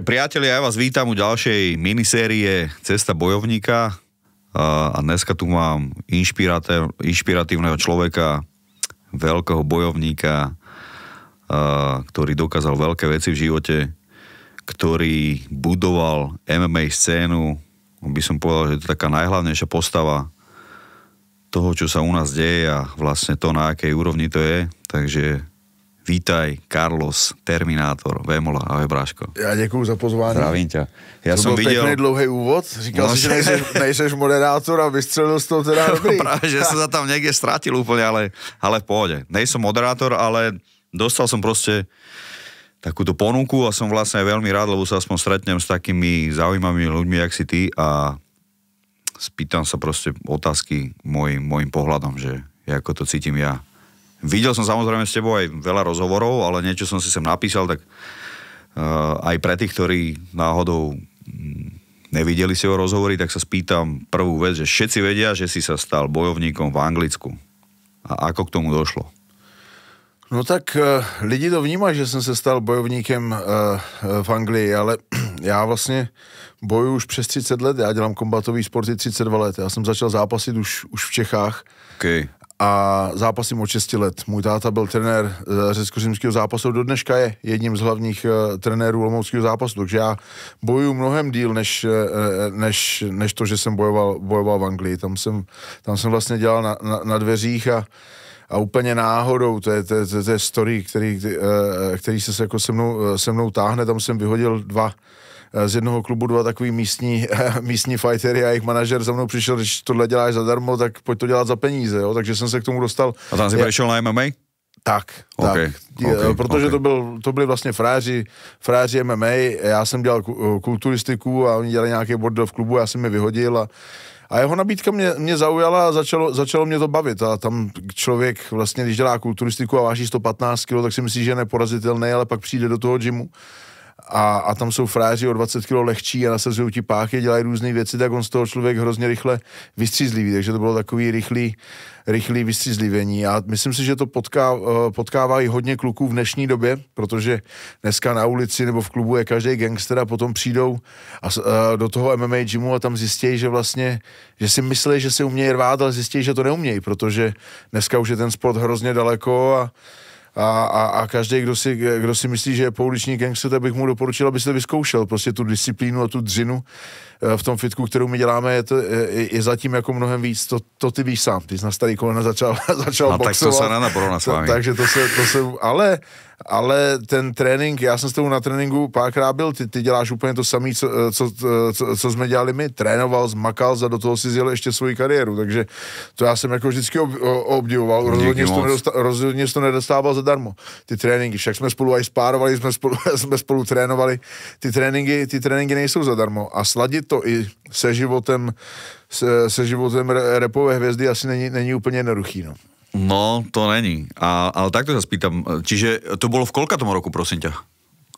Priatelia, ja vás vítam u ďalšej minisérie Cesta bojovníka a dneska tu mám inšpiratívneho človeka, veľkého bojovníka, ktorý dokázal veľké veci v živote, ktorý budoval MMA scénu, by som povedal, že to je taká najhlavnejšia postava toho, čo sa u nás deje a vlastne to, na akej úrovni to je. Takže Vítaj, Carlos, Terminátor, Vemola, ahoj Bráško. Já děkuji za pozvání. Zdravím tě. Já to jsem byl viděl... dlouhý úvod, říkal no, jsi, že nejseš, nejseš moderátor a vystřelil z toho teda no, dobrý. Právě, že jsem se tam někde ztratil úplně, ale, ale v pohodě. Nejsem moderátor, ale dostal jsem prostě takovou ponuku a jsem vlastně velmi rád, lebo se aspoň stretnem s takými zaujímavými lidmi jak si ty a spýtam se prostě otázky môj, pohledem, že jako to cítím ja. Videl som samozrejme s tebou aj veľa rozhovorov, ale niečo som si sem napísal, tak uh, aj pre tých, ktorí náhodou mm, nevideli si o rozhovory, tak sa spýtam prvú vec, že všetci vedia, že si sa stal bojovníkom v Anglicku. A ako k tomu došlo? No tak uh, lidi to vnímají, že jsem se stal bojovníkem uh, v Anglii, ale já vlastně bojuji už přes 30 let, já dělám kombatový sporty 32 let, já jsem začal zápasit už, už v Čechách. Okay a zápasím od 6 let. Můj táta byl trenér eh, řecko-římského zápasu, do dneška je jedním z hlavních eh, trenérů olomouckého zápasu, takže já bojuju mnohem díl, než, eh, než, než to, že jsem bojoval, bojoval v Anglii. Tam jsem, tam jsem vlastně dělal na, na, na dveřích a a úplně náhodou, to je, to je, to je story, který, který se jako se mnou, se mnou táhne, tam jsem vyhodil dva, Eh, z jednoho klubu dva takový místní, eh, místní fightery a jejich manažer za mnou přišel, když tohle děláš zadarmo, tak pojď to dělat za peníze, jo? takže jsem se k tomu dostal. A tam jsi je... přišel na MMA? Tak, okay, tak. Okay, eh, protože okay. To, byl, to byli vlastně fráři, fráři MMA, já jsem dělal kulturistiku a oni dělali nějaký bordel v klubu, já jsem je vyhodil a a jeho nabídka mě, mě zaujala a začalo, začalo mě to bavit. A tam člověk, vlastně, když dělá kulturistiku a váží 115 kg, tak si myslí, že je neporazitelný, ale pak přijde do toho gymu a, a tam jsou fráři o 20 kg lehčí a nasazují ti páky, dělají různé věci, tak on z toho člověk hrozně rychle vystřízlivý, takže to bylo takový rychlý, rychlý vystřízlivění. A myslím si, že to potká, eh, potkává i hodně kluků v dnešní době, protože dneska na ulici nebo v klubu je každý gangster a potom přijdou a, a, eh, do toho MMA gymu a tam zjistí, že vlastně, že si myslí, že si umějí rvát, ale zjistí, že to neumějí, protože dneska už je ten sport hrozně daleko a a, a, a každý, kdo si, kdo si myslí, že je pouliční gangster, tak bych mu doporučil, se vyzkoušel prostě tu disciplínu a tu dřinu eh, v tom fitku, kterou my děláme, je, to, je, je zatím jako mnohem víc. To, to ty víš sám, ty jsi na starý kolena začal, začal no, boxovat. tak to se na s vámi. Takže to se, to se, ale ale ten trénink, já jsem s tebou na tréninku párkrát byl, ty, ty děláš úplně to samé, co, eh, co, eh, co, co jsme dělali my, trénoval, zmakal, za do toho si zjel ještě svoji kariéru, takže to já jsem jako vždycky ob, obdivoval, rozhodně jsi, to nedosta, rozhodně jsi to nedostával zadarmo, ty tréninky, však jsme spolu aj spárovali, jsme spolu, jsme spolu trénovali, ty tréninky, ty tréninky nejsou zadarmo a sladit to i se životem, se, se životem repové hvězdy asi není, není úplně jednoduchý, no. No, to není. A, ale tak to se spýtam, čiže to bylo v kolka tomu roku, prosím tě?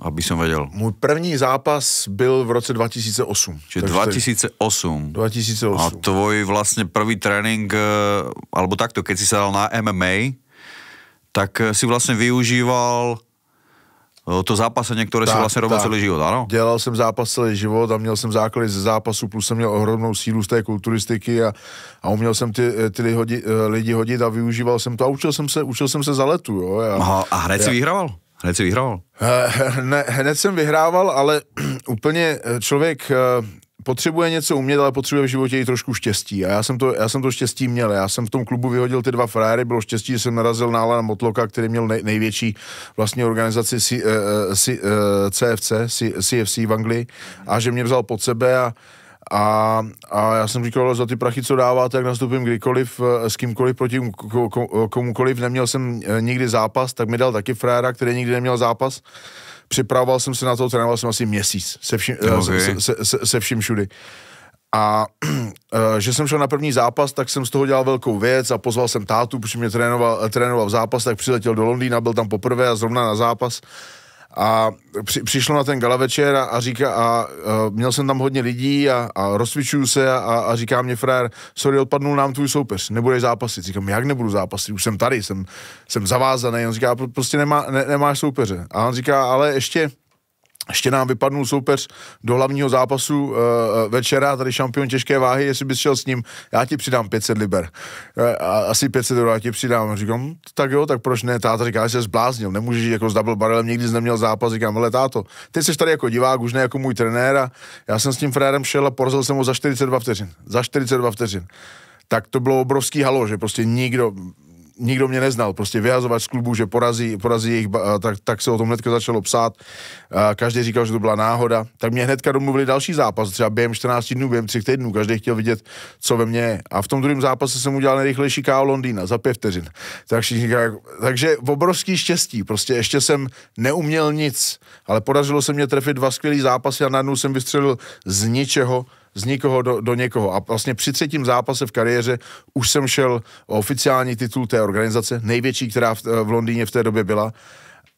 Aby jsem věděl. Můj první zápas byl v roce 2008. Čiže 2008. 2008. A tvoj vlastně první trénink, eh, alebo takto, keď si se dal na MMA, tak eh, si vlastně využíval No, to zápasení, které tak, vlastně robil celý život, ano? Dělal jsem zápas celý život a měl jsem základy ze zápasu, plus jsem měl ohromnou sílu z té kulturistiky a, a uměl jsem ty, eh, ty lidi, eh, lidi hodit a využíval jsem to a učil jsem se, učil jsem se za letu. Jo, a, Aha, a hned já, si vyhrával? Hned si vyhrával? Eh, ne, hned jsem vyhrával, ale úplně člověk potřebuje něco umět, ale potřebuje v životě i trošku štěstí. A já jsem, to, já jsem to štěstí měl. Já jsem v tom klubu vyhodil ty dva frajery, bylo štěstí, že jsem narazil na Alana Motloka, který měl nej, největší vlastně organizaci C, uh, C, uh, eh, CFC, C, CFC v Anglii a že mě vzal pod sebe a a, a já jsem říkal, za ty prachy, co dáváte, jak nastoupím kdykoliv, s kýmkoliv, proti komukoliv. Neměl jsem nikdy zápas, tak mi dal taky frajera, který nikdy neměl zápas připravoval jsem se na to, trénoval jsem asi měsíc se vším, eh, okay. se, se, se, se vším všudy. A eh, že jsem šel na první zápas, tak jsem z toho dělal velkou věc a pozval jsem tátu, protože mě trénoval, trénoval v zápas, tak přiletěl do Londýna, byl tam poprvé a zrovna na zápas a při, přišlo na ten gala večer a, a říká, a, a měl jsem tam hodně lidí a, a rozcvičuju se a, a říká mě frér, sorry, odpadnul nám tvůj soupeř, nebudeš zápasit. Říkám, jak nebudu zápasit, už jsem tady, jsem, jsem zavázaný. On říká, prostě nemá, ne, nemáš soupeře. A on říká, ale ještě ještě nám vypadnul soupeř do hlavního zápasu uh, večera, tady šampion těžké váhy, jestli bys šel s ním, já ti přidám 500 liber. Uh, asi 500 euro já ti přidám. Říkám, hm, tak jo, tak proč ne? Táta říká, že se zbláznil, nemůžeš jako s double barrelem, nikdy jsi neměl zápas. Říkám, ale táto, ty jsi tady jako divák, už ne jako můj trenér a já jsem s tím frérem šel a porazil jsem ho za 42 vteřin. Za 42 vteřin tak to bylo obrovský halo, že prostě nikdo, nikdo mě neznal, prostě vyhazovač z klubu, že porazí, porazí jejich, tak, tak se o tom hnedka začalo psát, každý říkal, že to byla náhoda, tak mě hnedka domluvili další zápas, třeba během 14 dnů, během 3 týdnů, každý chtěl vidět, co ve mně je. A v tom druhém zápase jsem udělal nejrychlejší KO Londýna za 5 vteřin. Tak říkal, takže obrovský štěstí, prostě ještě jsem neuměl nic, ale podařilo se mě trefit dva skvělý zápasy a najednou jsem vystřelil z ničeho z nikoho do, do někoho. A vlastně při třetím zápase v kariéře už jsem šel o oficiální titul té organizace, největší, která v, v Londýně v té době byla.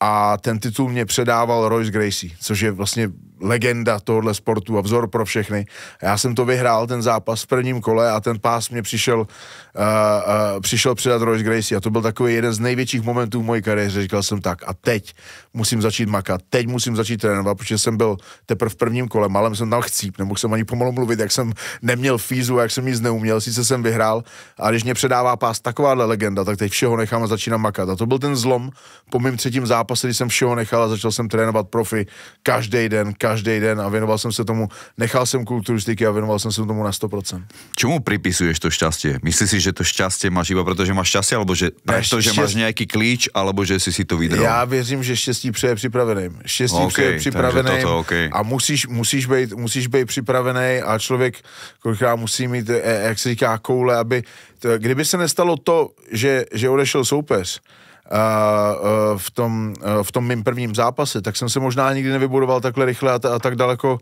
A ten titul mě předával Royce Gracie, což je vlastně legenda tohohle sportu a vzor pro všechny. Já jsem to vyhrál, ten zápas v prvním kole a ten pás mě přišel, uh, uh, přišel předat Royce Gracie a to byl takový jeden z největších momentů v mojí kariéře. Říkal jsem tak a teď musím začít makat, teď musím začít trénovat, protože jsem byl teprve v prvním kole, malem jsem tam chcíp, nemohl jsem ani pomalu mluvit, jak jsem neměl fízu, jak jsem nic neuměl, sice jsem vyhrál, a když mě předává pás takováhle legenda, tak teď všeho nechám a začínám makat. A to byl ten zlom po mém třetím zápase, kdy jsem všeho nechal a začal jsem trénovat profi každý den, každý každý den a věnoval jsem se tomu, nechal jsem kulturistiky a věnoval jsem se tomu na 100%. Čemu připisuješ to štěstí? Myslíš si, že to štěstí máš iba protože máš štěstí, alebo že ne, preto, že máš nějaký klíč, alebo že jsi si to vydral? Já věřím, že štěstí přeje připraveným. Štěstí okay, přeje připraveným toto, okay. a musíš, musíš, být, musíš být připravený a člověk kolikrát musí mít, e, e, jak se říká, koule, aby, to, kdyby se nestalo to, že, že odešel soupeř, v tom, v tom mým prvním zápase, tak jsem se možná nikdy nevybudoval takhle rychle a, a tak daleko,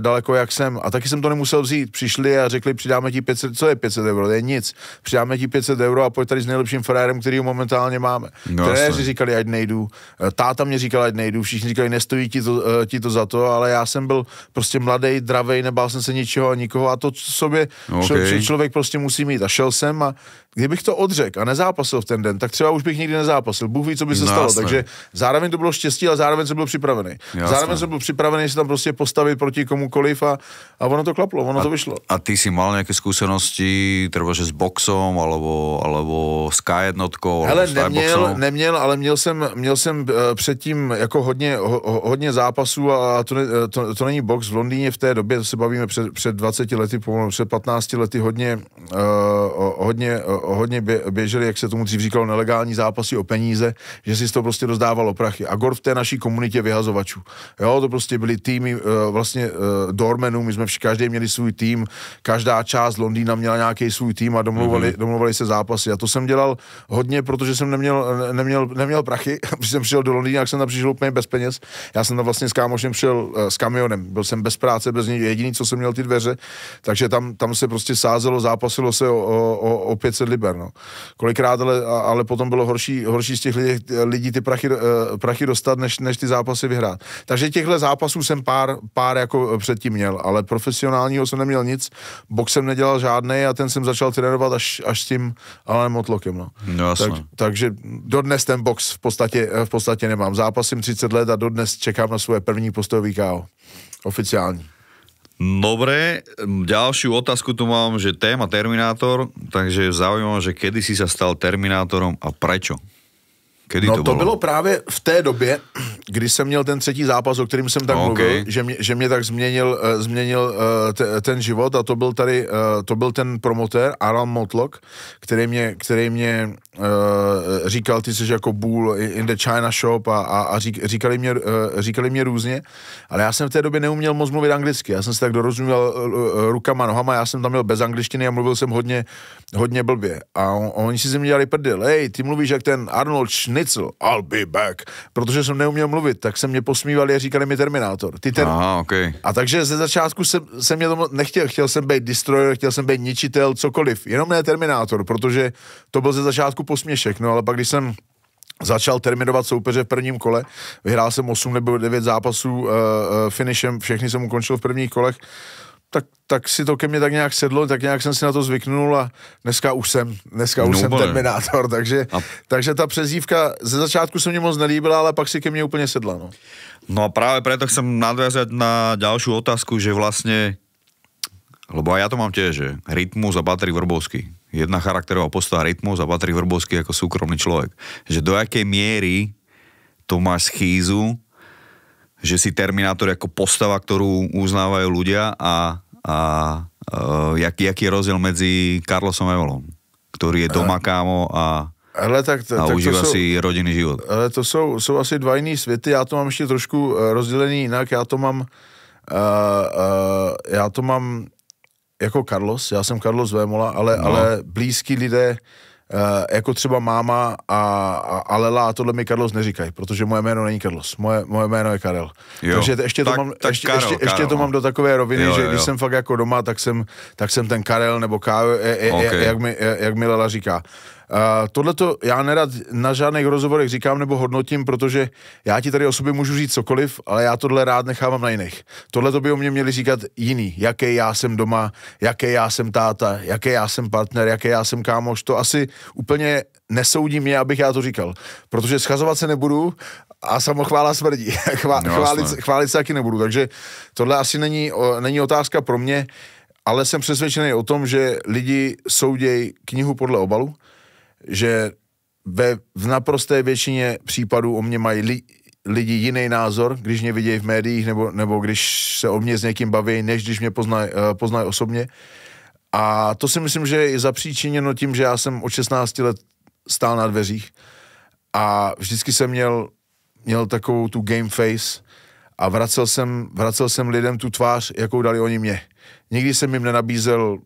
daleko, jak jsem. A taky jsem to nemusel vzít. Přišli a řekli, přidáme ti 500, co je 500 euro, to je nic. Přidáme ti 500 euro a pojď tady s nejlepším frajerem, který momentálně máme. No, Trenéři říkali, ať nejdu, e, táta mě říkal, ať nejdu, všichni říkali, nestojí ti to, e, ti to za to, ale já jsem byl prostě mladý, dravej, nebál jsem se ničeho a nikoho a to sobě no, okay. člověk prostě musí mít. A šel jsem a Kdybych to odřekl a nezápasil v ten den, tak třeba už bych nikdy nezápasil. Bůh ví, co by se no, stalo. Jasné. Takže zároveň to bylo štěstí, ale zároveň jsem byl připravený. Jasné. Zároveň jsem byl připravený se tam prostě postavit proti komukoliv a, a ono to klaplo, ono a, to vyšlo. A ty si mal nějaké zkušenosti, třeba že s boxem, alebo, alebo s K1, Hele, neměl, neměl, ale měl jsem, měl jsem eh, předtím jako hodně, ho, hodně zápasů a to, ne, eh, to, to, není box v Londýně v té době, to se bavíme před, před 20 lety, pomalu před 15 lety hodně, uh, hodně hodně běželi, jak se tomu dřív říkalo, nelegální zápasy o peníze, že si to prostě rozdávalo prachy. A gor v té naší komunitě vyhazovačů. Jo, to prostě byly týmy eh, vlastně eh, dormenů, my jsme všichni, každý měli svůj tým, každá část Londýna měla nějaký svůj tým a domluvali mm-hmm. domluvali se zápasy. A to jsem dělal hodně, protože jsem neměl, neměl, neměl prachy, když jsem přišel do Londýna, jak jsem tam přišel úplně bez peněz. Já jsem tam vlastně s kámošem přišel eh, s kamionem, byl jsem bez práce, bez něj, jediný, co jsem měl ty dveře, takže tam, tam se prostě sázelo, zápasilo se o, o, o 500 liber. No. Kolikrát, ale, ale potom bylo horší, horší z těch lidí, lidí ty prachy, eh, prachy dostat, než, než ty zápasy vyhrát. Takže těchto zápasů jsem pár, pár jako předtím měl, ale profesionálního jsem neměl nic, box jsem nedělal žádný a ten jsem začal trénovat až, až s tím Alanem Motlokem. No. No, tak, takže dodnes ten box v podstatě, eh, v podstatě nemám. Zápasím 30 let a dodnes čekám na svoje první postojový KO. Oficiální. Dobre, ďalšiu otázku tu mám, že téma Terminátor, takže zaujímavé, že kedy si sa stal Terminátorom a prečo? Kedy no to bylo? to bylo právě v té době, kdy jsem měl ten třetí zápas, o kterém jsem tak no, okay. mluvil, že, mě, že mě tak změnil, uh, změnil uh, te, ten život a to byl tady, uh, to byl ten promotér Aral Motlock, který mě, který mě uh, říkal, ty jsi jako bůl in the China shop a, a, a řík, říkali, mě, uh, říkali mě různě, ale já jsem v té době neuměl moc mluvit anglicky, já jsem se tak dorozuměl uh, rukama, nohama, já jsem tam měl bez angličtiny a mluvil jsem hodně, hodně blbě a on, oni si ze mě dělali prdel, hej, ty mluvíš jak ten Arnold Schnee, Nicl, I'll be back, protože jsem neuměl mluvit, tak se mě posmívali a říkali mi Terminátor. Ty ter... Aha, okay. A takže ze začátku jsem, jsem mě tomu nechtěl, chtěl jsem být destroyer, chtěl jsem být ničitel, cokoliv, jenom ne Terminátor, protože to byl ze začátku posměšek, no ale pak když jsem začal terminovat soupeře v prvním kole. Vyhrál jsem 8 nebo 9 zápasů uh, uh, finishem, všechny jsem ukončil v prvních kolech tak, tak si to ke mně tak nějak sedlo, tak nějak jsem si na to zvyknul a dneska už jsem, dneska už no, jsem Terminátor, takže, a... takže ta přezívka ze začátku se mě moc nelíbila, ale pak si ke mně úplně sedla. No, no a právě proto jsem nadvěřet na další otázku, že vlastně, lebo já to mám tiež, že rytmus a patrí Vrbovský. Jedna charakterová postava rytmus a patrí Vrbovský jako soukromý člověk. Že do jaké míry to máš schýzu, že si Terminátor jako postava, kterou uznávají ľudia a, a a e, jak, jaký je mezi medzi a Evolom, který je doma eh, kámo a Hele, tak, a tak užívá to jsou, si rodinný život. Hele, to jsou, jsou asi dva jiné světy, já to mám ještě trošku eh, rozdělený jinak, já to mám, uh, uh, já to mám jako Carlos, já jsem Carlos Vémola, ale, no. ale blízký lidé, uh, Eh, jako třeba máma a, a Alela a tohle mi Carlos neříkají, protože moje jméno není Carlos, moje, moje jméno je Karel. Jo. Takže ještě, tak, to mám, tak ještě, Karel, ještě, Karel. ještě to mám no. do takové roviny, jo, že jo. když jsem fakt jako doma, tak jsem, tak jsem ten Karel nebo Karel, je, je, okay. jak, mi, jak mi Lela říká. Tohle to já nerad na žádných rozhovorech říkám nebo hodnotím, protože já ti tady o sobě můžu říct cokoliv, ale já tohle rád nechávám na jiných. Tohle to by o mě měli říkat jiný. jaké já jsem doma, jaké já jsem táta, jaké já jsem partner, jaké já jsem kámoš. To asi úplně nesoudí mě, abych já to říkal. Protože schazovat se nebudu a samochvála smrdí. Chvá, no, chválit, chválit se taky nebudu. Takže tohle asi není, o, není otázka pro mě, ale jsem přesvědčený o tom, že lidi soudějí knihu podle obalu že ve, v naprosté většině případů o mě mají li, lidi jiný názor, když mě vidějí v médiích nebo, nebo když se o mě s někým baví, než když mě poznají eh, poznaj osobně. A to si myslím, že je zapříčiněno tím, že já jsem od 16 let stál na dveřích a vždycky jsem měl, měl takovou tu game face a vracel jsem, vracel jsem lidem tu tvář, jakou dali oni mě. Nikdy jsem jim nenabízel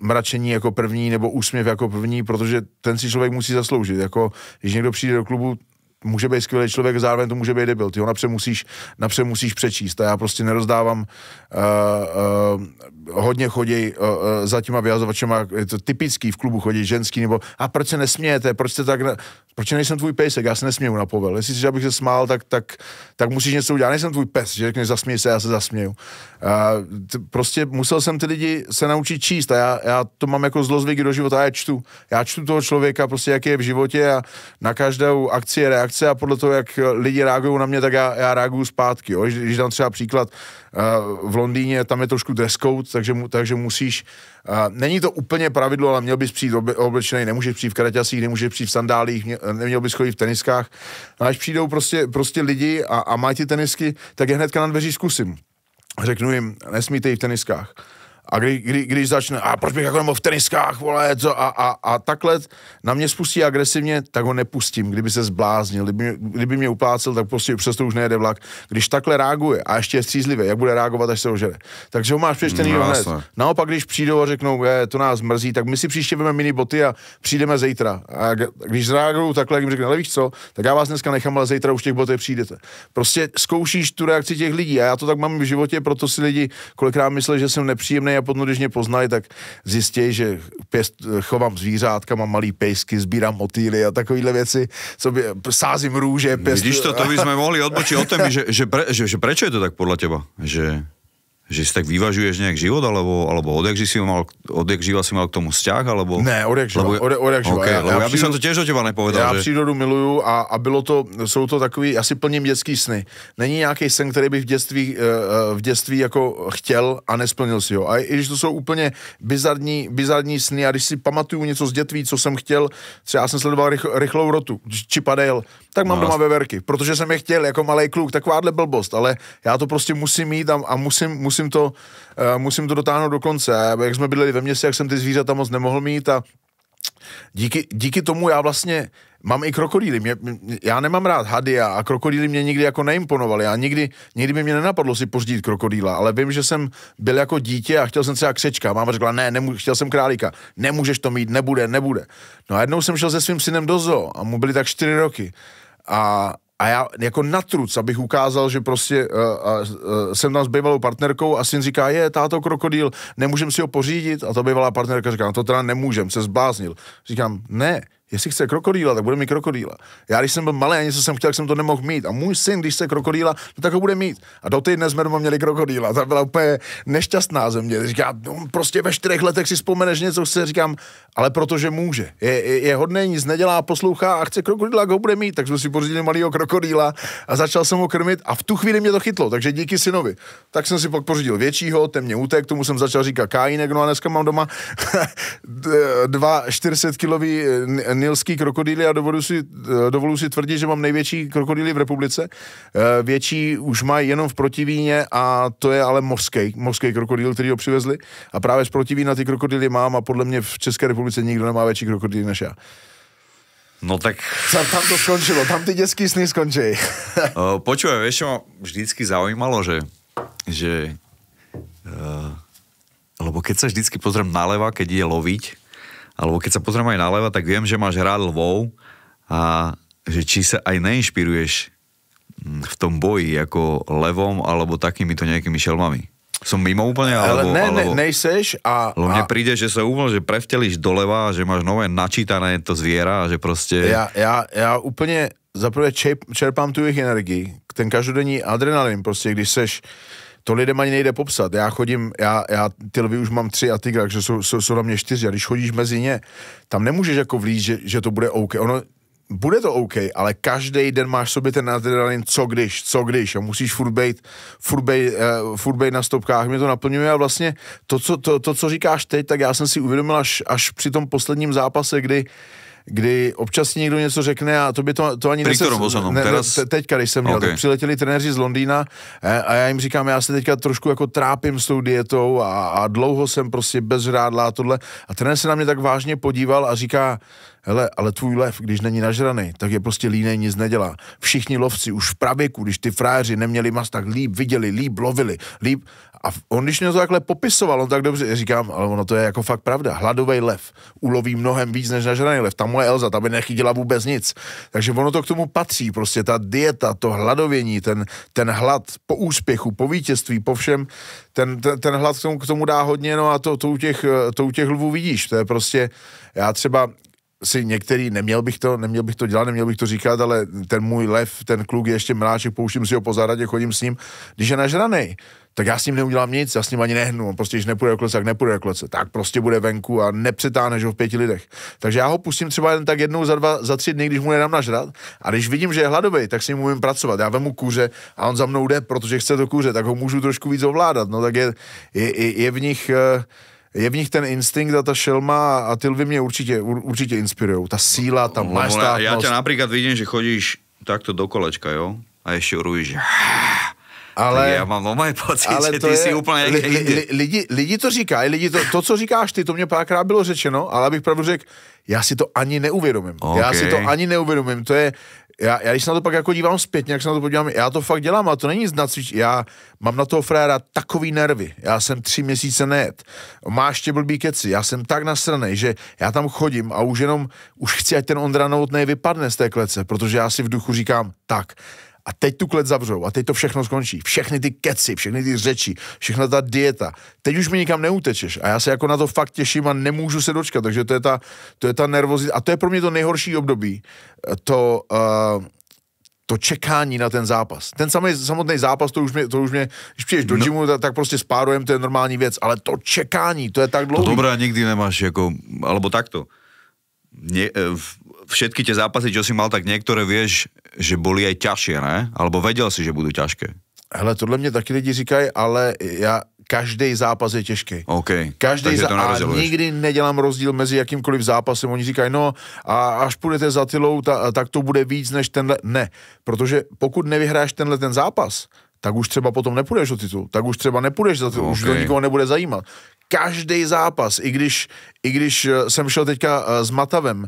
mračení jako první nebo úsměv jako první, protože ten si člověk musí zasloužit. Jako, když někdo přijde do klubu, může být skvělý člověk, zároveň to může být debil. Ty ho napřed musíš, napřed musíš přečíst. A já prostě nerozdávám uh, uh, hodně chodí uh, uh, za těma vyhazovačema, je to typický v klubu chodí ženský, nebo a proč se nesmějete, proč se tak, ne, proč nejsem tvůj pejsek, já se nesměju na povel. Jestli že abych se smál, tak, tak, tak musíš něco udělat. Nejsem tvůj pes, že řekneš zasměj se, já se zasměju. Uh, t- prostě musel jsem ty lidi se naučit číst a já, já to mám jako zlozvyky do života, já čtu. Já čtu toho člověka, prostě jak je v životě a na každou akci je reakce reakce a podle toho, jak lidi reagují na mě, tak já, já reaguju zpátky. Jo? Když, tam dám třeba příklad eh, v Londýně, tam je trošku dress code, takže, takže musíš, eh, není to úplně pravidlo, ale měl bys přijít oblečený, nemůžeš přijít v kraťasích, nemůžeš přijít v sandálích, neměl bys chodit v teniskách. No a až přijdou prostě, prostě lidi a, a mají ty tenisky, tak je hnedka na dveří zkusím. Řeknu jim, nesmíte jít v teniskách a kdy, kdy, když začne, a proč bych jako nemohl v teniskách, vole, co, a, a, a takhle na mě spustí agresivně, tak ho nepustím, kdyby se zbláznil, kdyby, mě, kdyby mě uplácel, tak prostě přesto už nejede vlak. Když takhle reaguje a ještě je střízlivý, jak bude reagovat, až se ožere. Takže ho máš přečtený no, hned. Naopak, když přijdou a řeknou, že to nás mrzí, tak my si příště veme mini boty a přijdeme zítra. A když reagují takhle, jak jim řekne, ale víš co, tak já vás dneska nechám, ale zítra už těch botech přijdete. Prostě zkoušíš tu reakci těch lidí a já to tak mám v životě, proto si lidi kolikrát myslí, že jsem nepříjemný a potom, když mě poznají, tak zjistí, že pěst, chovám zvířátka, mám malý pejsky, sbírám motýly a takovéhle věci, co by, sázím růže, pěst... Vidíš to, to bychom mohli odbočit o tom, že, že, pre, že, že prečo je to tak podle teba? Že že si tak vyvažuješ nejak život, alebo, alebo odjak, si mal, odjak živa si mal k tomu vzťah, alebo... Ne, odjak živa, lebo, ode, odjak živa. Okay, já, lebo já, já bych to těž o těba nepovedal. Já že... přírodu miluju a, a bylo to, jsou to takový, asi plním dětský sny. Není nějaký sen, který bych v dětství, eh, eh, v dětství jako chtěl a nesplnil si ho. A i když to jsou úplně bizarní, bizarní sny a když si pamatuju něco z dětví, co jsem chtěl, třeba já jsem sledoval rych, rychlou rotu, či padel, tak mám no. doma veverky, protože jsem je chtěl jako malý kluk, takováhle blbost, ale já to prostě musím mít a, a musím, musím musím to, uh, musím to dotáhnout do konce. Jak jsme bydleli ve městě, jak jsem ty zvířata moc nemohl mít a díky, díky tomu já vlastně mám i krokodýly. Mě, já nemám rád hady a, a krokodýly mě nikdy jako neimponovaly. A nikdy, nikdy by mě nenapadlo si pořídit krokodýla, ale vím, že jsem byl jako dítě a chtěl jsem třeba křečka. Máma řekla, ne, nemů- chtěl jsem králíka, nemůžeš to mít, nebude, nebude. No a jednou jsem šel se svým synem do zoo a mu byly tak čtyři roky. A, a já jako natruc, abych ukázal, že prostě uh, uh, jsem tam s bývalou partnerkou a syn říká, je, táto krokodýl, nemůžem si ho pořídit. A ta bývalá partnerka říká, no to teda nemůžem, se zbláznil. Říkám, ne, jestli chce krokodýla, tak bude mít krokodýla. Já, když jsem byl malý a něco jsem chtěl, tak jsem to nemohl mít. A můj syn, když chce krokodýla, no, tak ho bude mít. A do té týdne jsme doma měli krokodýla. to byla úplně nešťastná země. Říká, no, prostě ve čtyřech letech si vzpomeneš něco, co říkám, ale protože může. Je, je, je hodný, nic nedělá, poslouchá a chce krokodýla, ho bude mít. Tak jsme si pořídili malého krokodýla a začal jsem ho krmit a v tu chvíli mě to chytlo, takže díky synovi. Tak jsem si pak pořídil většího, ten mě utek, tomu jsem začal říkat Kájínek, no a dneska mám doma dva 40 kilový eh, nilský krokodýly a dovolu si, eh, dovolu si tvrdit, že mám největší krokodýly v republice. Eh, větší už mají jenom v Protivíně a to je ale mořský, mořský krokodýl, který ho přivezli. A právě z Protivína ty krokodýly mám a podle mě v České republice nikdo nemá větší krokodýly než já. No tak... Tam, tam to skončilo, tam ty dětský sny skončí. Počuji, víš, mě vždycky zaujímalo, že, že uh, lebo keď sa vždycky pozriem na keď ide loviť, alebo keď sa pozriem aj leva, tak viem, že máš rád lvou a že či sa aj neinšpiruješ mm, v tom boji jako levom alebo takýmito nejakými šelmami. Som mimo úplne alebo, Ale ne, ne, nejseš a... mne a... přijde, že se úplně, že prevteliš doleva, že máš nové načítané to zviera, a že prostě... Já, já, já úplně zaprvé čerpám tu ich energii, ten každodenní adrenalin prostě, když seš to lidem ani nejde popsat. Já chodím, já, já ty lvy už mám tři a tygra, takže jsou, jsou, jsou na mě čtyři. A když chodíš mezi ně, tam nemůžeš jako vlít, že, že to bude OK. Ono, bude to OK, ale každý den máš sobě ten adrenalin, co když, co když a musíš furt bejt, furt bejt, uh, eh, furt bejt na stopkách, mě to naplňuje a vlastně to co, to, to, co říkáš teď, tak já jsem si uvědomil až, až při tom posledním zápase, kdy uh, kdy občas někdo něco řekne a to by to, to ani Prý neses, ne, teraz... te, teďka, když jsem měl, okay. tak přiletěli trenéři z Londýna eh, a já jim říkám, já se teďka trošku jako trápím s tou dietou a, a dlouho jsem prostě bez žrádla a tohle. A trenér se na mě tak vážně podíval a říká, hele, ale tvůj lev, když není nažraný, tak je prostě líný, nic nedělá. Všichni lovci už v pravěku, když ty fráři neměli mas, tak líp viděli, líp lovili, líp. A on, když mě to takhle popisoval, on tak dobře, říkám, ale ono to je jako fakt pravda. Hladový lev uloví mnohem víc než nažraný lev. Ta moje Elza, ta by nechytila vůbec nic. Takže ono to k tomu patří, prostě ta dieta, to hladovění, ten, ten hlad po úspěchu, po vítězství, po všem, ten, ten, ten hlad k tomu, k tomu dá hodně, no a to, to, u těch, to u těch lvů vidíš. To je prostě, já třeba si některý, neměl bych to, neměl bych to dělat, neměl bych to říkat, ale ten můj lev, ten kluk je ještě miláček, pouštím si ho po zahradě, chodím s ním, když je nažraný, tak já s ním neudělám nic, já s ním ani nehnu, on prostě, když nepůjde do klece, tak nepůjde do klece, tak prostě bude venku a nepřetáhneš ho v pěti lidech. Takže já ho pustím třeba jen tak jednou za dva, za tři dny, když mu nedám nažrat a když vidím, že je hladový, tak si mu umím pracovat. Já vemu kůře a on za mnou jde, protože chce to kůře, tak ho můžu trošku víc ovládat, no tak je, je, je, je v nich... Uh, je v nich ten instinkt a ta šelma a ty lvy mě určitě, určitě inspirují. Ta síla, ta majestátnost. Já tě například vidím, že chodíš takto do kolečka, jo? A ještě urujíš. ale, já mám moje pocit, ale že ty je, jsi úplně li, li, li, lidi, lidi to říkají, lidi to, to, co říkáš ty, to mě párkrát bylo řečeno, ale abych pravdu řekl, já si to ani neuvědomím. Okay. Já si to ani neuvědomím. To je, já, já když se na to pak jako dívám zpětně, jak se na to podívám, já to fakt dělám, a to není znat já mám na toho fréra takový nervy, já jsem tři měsíce nejet, má ještě blbý keci, já jsem tak nasrnej, že já tam chodím a už jenom, už chci, ať ten Ondra Novotnej vypadne z té klece, protože já si v duchu říkám, tak, a teď tu klec zavřou a teď to všechno skončí. Všechny ty keci, všechny ty řeči, všechna ta dieta. Teď už mi nikam neutečeš a já se jako na to fakt těším a nemůžu se dočkat, takže to je ta, to je ta nervozita a to je pro mě to nejhorší období. To, uh, to čekání na ten zápas. Ten samý, samotný zápas, to už mě, to už mě když přijdeš do no. tak, prostě spárujem, to je normální věc, ale to čekání, to je tak dlouhé. To dobré nikdy nemáš, jako, alebo takto. Ně, eh, v všetky tie zápasy, čo si mal, tak niektoré vieš, že boli aj ťažšie, ne? Alebo vedel si, že budú ťažké? Hele, tohle mě taky lidi říkají, ale já každý zápas je těžký. Okay. Každý zápas. a nikdy nedělám rozdíl mezi jakýmkoliv zápasem. Oni říkají, no a až půjdete za tylou, ta, tak to bude víc než tenhle. Ne, protože pokud nevyhráš tenhle ten zápas, tak už třeba potom nepůjdeš do titul, tak už třeba nepůjdeš za titul, okay. už to nikoho nebude zajímat každý zápas, i když, i když eh, jsem šel teďka eh, s Matavem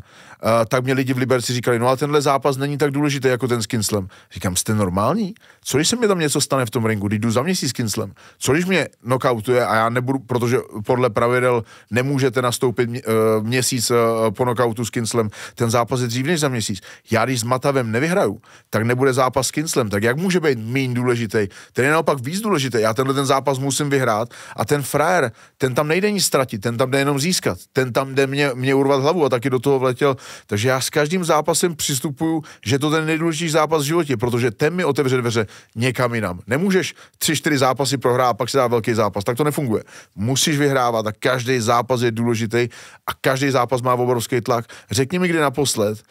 tak mě lidi v Liberci říkali, no ale tenhle zápas není tak důležitý jako ten s Kinslem. Říkám, jste normální? Co když se mi tam něco stane v tom ringu, když jdu za měsíc s Kinslem? Co když mě nokautuje a já nebudu, protože podle pravidel nemůžete nastoupit mě, eh, měsíc eh, po knockoutu s Kinslem, ten zápas je dřív než za měsíc. Já když s Matavem nevyhraju, tak nebude zápas s Kinslem, tak jak může být méně důležitý? Ten je naopak víc důležitý. Já tenhle ten zápas musím vyhrát a ten frajer, ten tam nejde nic ztratit, ten tam jde jenom získat, ten tam jde mě, mě urvat hlavu a taky do toho vletěl takže já s každým zápasem přistupuju, že to ten nejdůležitější zápas v životě, protože ten mi otevře dveře někam jinam. Nemůžeš tři, čtyři zápasy prohrát a pak se dá velký zápas. Tak to nefunguje. Musíš vyhrávat a každý zápas je důležitý a každý zápas má obrovský tlak. Řekni mi, kdy naposled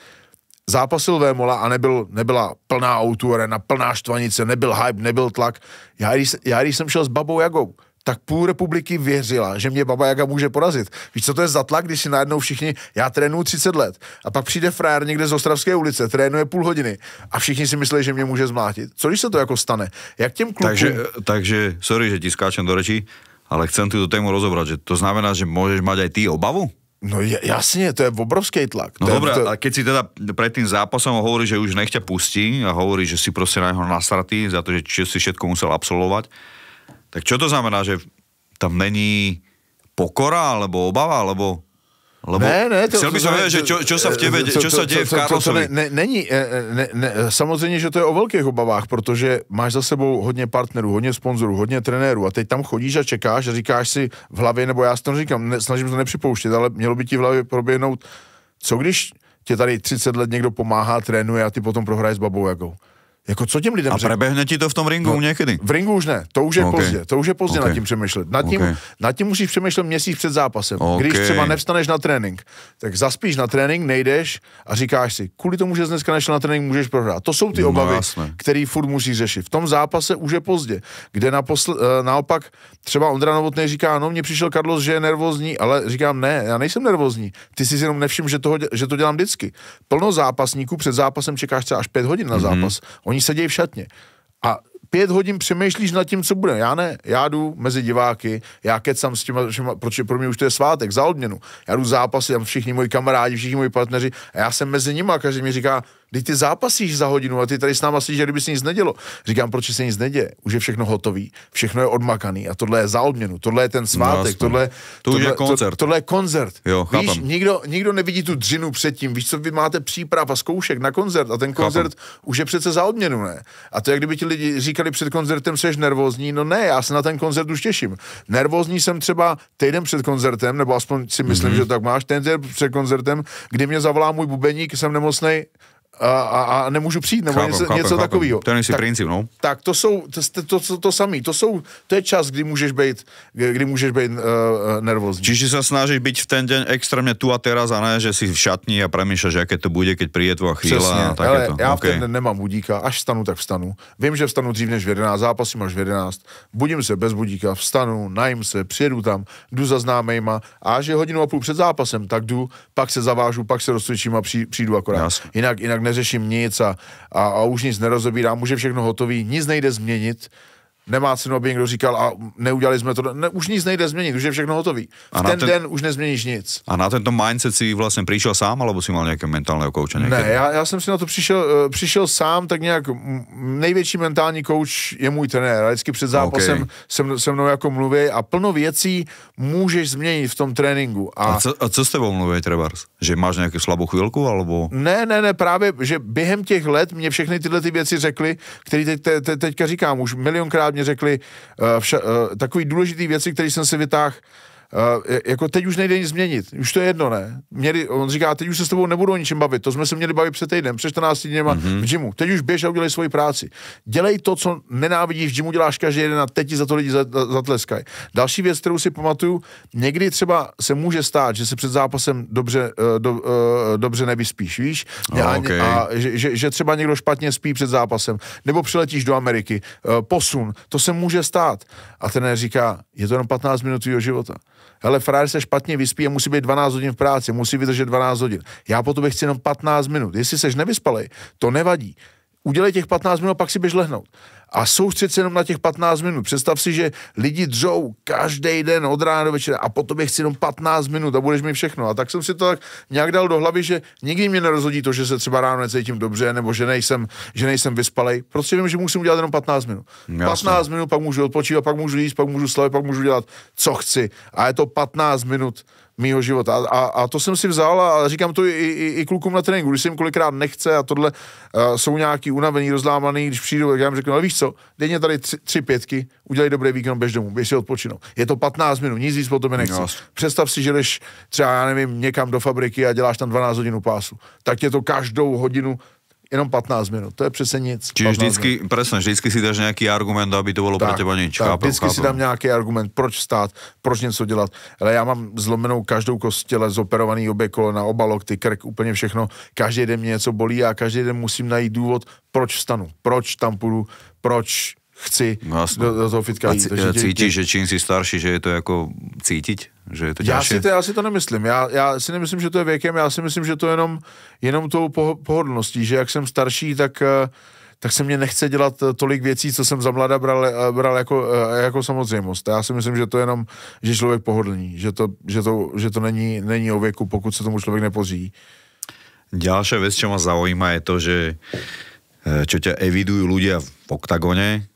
zápasil Vémola a nebyl, nebyla plná autu, arena, plná štvanice, nebyl hype, nebyl tlak. Já když, já když jsem šel s babou Jagou, tak půl republiky věřila, že mě Baba Jaga může porazit. Víš, co to je za tlak, když si najednou všichni, já trénuju 30 let a pak přijde frajer někde z Ostravské ulice, trénuje půl hodiny a všichni si myslí, že mě může zmlátit. Co když se to jako stane? Jak těm klukům... Takže, takže sorry, že ti skáčem do reči, ale chcem tu tému rozobrat, že to znamená, že můžeš mít aj ty obavu? No jasně, to je obrovský tlak. No dobré, to... a keď si teda před tím zápasom hovorí, že už nech pustí a hovorí, že si prostě na jeho nasratý za to, že si všetko musel absolvovat, tak čo to znamená, že tam není pokora, alebo obava, alebo... Lebo ne, ne, to, chcel bych se, že čo, čo sa v tebe, co, čo sa děje v Karlosovi. Ne, není, e, e, ne, ne, samozřejmě, že to je o velkých obavách, protože máš za sebou hodně partnerů, hodně sponzorů, hodně trenérů a teď tam chodíš a čekáš a říkáš si v hlavě, nebo já si to říkám, ne, snažím se nepřipouštět, ale mělo by ti v hlavě proběhnout, co když tě tady 30 let někdo pomáhá, trénuje a ty potom prohraješ s babou jakou. Jako co těm lidem A prebehne ti to v tom ringu no, někdy? V ringu už ne, to už je okay. pozdě, to už je pozdě okay. nad tím přemýšlet. Nad tím, okay. nad tím musíš přemýšlet měsíc před zápasem. Okay. Když třeba nevstaneš na trénink, tak zaspíš na trénink, nejdeš a říkáš si, kvůli tomu, že dneska nešel na trénink, můžeš prohrát. To jsou ty no, obavy, jasné. který furt musíš řešit. V tom zápase už je pozdě, kde naposl- eh, naopak třeba Ondra Novotný říká, no mně přišel Carlos, že je nervózní, ale říkám, ne, já nejsem nervózní, ty si jenom nevšim, že, toho, že to dělám vždycky. Plno zápasníků před zápasem čekáš třeba až pět hodin na mhm. zápas. Mm-hmm. Oni Oni sedějí v šatně. A pět hodin přemýšlíš nad tím, co bude. Já ne, já jdu mezi diváky, já kecám s těma, všema, protože pro mě už to je svátek, za odměnu. Já jdu zápasy, tam všichni moji kamarádi, všichni moji partneři a já jsem mezi nimi a každý mi říká, Teď ty zápasíš za hodinu a ty tady s náma si, že kdyby se nic nedělo. Říkám, proč se nic neděje? Už je všechno hotový, všechno je odmakaný a tohle je za odměnu, tohle je ten no svátek, no, tohle, to tohle, je koncert. To, tohle je koncert. Jo, chápem. víš, nikdo, nikdo nevidí tu dřinu předtím, víš, co vy máte příprav a zkoušek na koncert a ten koncert chápem. už je přece za odměnu, ne? A to je, kdyby ti lidi říkali před koncertem, že jsi nervózní, no ne, já se na ten koncert už těším. Nervózní jsem třeba týden před koncertem, nebo aspoň si myslím, mm-hmm. že tak máš, ten před koncertem, kdy mě zavolá můj bubeník, jsem nemocný, a, a, a nemůžu přijít, nebo chápem, něco, chápem, něco chápem. takového. To je tak, princip, no. Tak to jsou, to, to, to, to samé, to jsou, to je čas, kdy můžeš být, kdy můžeš být uh, nervózní. Čiže se snažíš být v ten den extrémně tu a teraz a ne, že jsi v šatni a premýšlíš, jaké to bude, keď přijde tvoje chvíle. Přesně, ale to. já okay. v ten den nemám budíka, až vstanu, tak vstanu. Vím, že vstanu dřív než v 11, zápasím až v 11, budím se bez budíka, vstanu, najím se, přijedu tam, jdu za známejma a až je hodinu a půl před zápasem, tak jdu, pak se zavážu, pak se rozcvičím a přijdu akorát. Jasne. Jinak, jinak neřeším nic a, a, a už nic nerozobírám, už je všechno hotový, nic nejde změnit, nemá cenu, aby někdo říkal, a neudělali jsme to, ne, už nic nejde změnit, už je všechno hotový. V ten, ten den už nezměníš nic. A na tento mindset si vlastně přišel sám, alebo si mal nějaké mentální kouče? Ne, já, já, jsem si na to přišel, eh, přišel sám, tak nějak největší mentální kouč je můj trenér. A vždycky před zápasem okay. se, se mnou jako mluví a plno věcí můžeš změnit v tom tréninku. A, a, co, a co s tebou mluví, Trebars? Že máš nějakou slabou chvilku, alebo? Ne, ne, ne, právě, že během těch let mě všechny tyhle ty věci řekly, které te, te, te, teďka říkám, už milionkrát správně řekli, eh, vša, eh, takový důležitý věci, které jsem si vytáhl Uh, jako teď už nejde nic změnit, už to je jedno, ne? Měli, on říká, teď už se s tebou nebudu ničím bavit, to jsme se měli bavit před týdnem, před 14 dněma mm-hmm. v džimu. teď už běž a udělej svoji práci. Dělej to, co nenávidíš v džimu děláš každý den a teď ti za to lidi zatleskají. Další věc, kterou si pamatuju, někdy třeba se může stát, že se před zápasem dobře, eh, do, uh, dobře nevyspíš, víš? Oh, no, a, okay. a že, že, že třeba někdo špatně spí před zápasem, nebo přiletíš do Ameriky, uh, posun, to se může stát. A ten říká, je to jenom 15 minut tvého života. Hele, frajer se špatně vyspí a musí být 12 hodin v práci, musí vydržet 12 hodin. Já po tobě chci jenom 15 minut. Jestli seš nevyspalej, to nevadí udělej těch 15 minut a pak si běž lehnout. A soustřed se jenom na těch 15 minut. Představ si, že lidi dřou každý den od rána do večera a potom je chci jenom 15 minut a budeš mi všechno. A tak jsem si to tak nějak dal do hlavy, že nikdy mě nerozhodí to, že se třeba ráno necítím dobře nebo že nejsem, že nejsem vyspalej. Prostě vím, že musím udělat jenom 15 minut. Jasne. 15 minut, pak můžu odpočívat, pak můžu jíst, pak můžu slavit, pak můžu dělat, co chci. A je to 15 minut mýho života. A, a, a to jsem si vzal a říkám to i, i, i klukům na tréninku, když se jim kolikrát nechce a tohle uh, jsou nějaký unavený, rozlámaný, když přijdu, tak já jim řeknu, ale no, víš co, denně tady tři, tři pětky, udělej dobrý výkon, běž domů, běž si odpočinout. Je to 15 minut, nic víc po tobě nechci. Yes. Představ si, že jdeš třeba, já nevím, někam do fabriky a děláš tam 12 hodin pásu. Tak je to každou hodinu jenom 15 minut, to je přece nic. Čiže vždycky, minut. presne, vždycky si dáš nějaký argument, aby to bylo pro teba nič. Tak, chápem, vždycky chápem. si dám nějaký argument, proč stát, proč něco dělat. Ale já mám zlomenou každou kost, těle, zoperovaný obě kolena, oba lokty, krk, úplně všechno. Každý den mě něco bolí a každý den musím najít důvod, proč vstanu, proč tam půjdu, proč chci vlastně. do, do toho fitka jít. A cítíš, že čím jsi starší, že je to jako cítit? Že je to já, si to, já si to nemyslím. Já, já si nemyslím, že to je věkem, já si myslím, že to je jenom, jenom tou pohodlností, že jak jsem starší, tak eh, tak se mě nechce dělat eh, tolik věcí, co jsem za mlada bral, eh, bral jako, jako samozřejmost. Já si myslím, že to je jenom, že člověk pohodlní, že to, že to, že to není, není o věku, pokud se tomu člověk nepoří. Další věc, co mě zaujíma, je to, že čo tě evidují lidé v oktagoně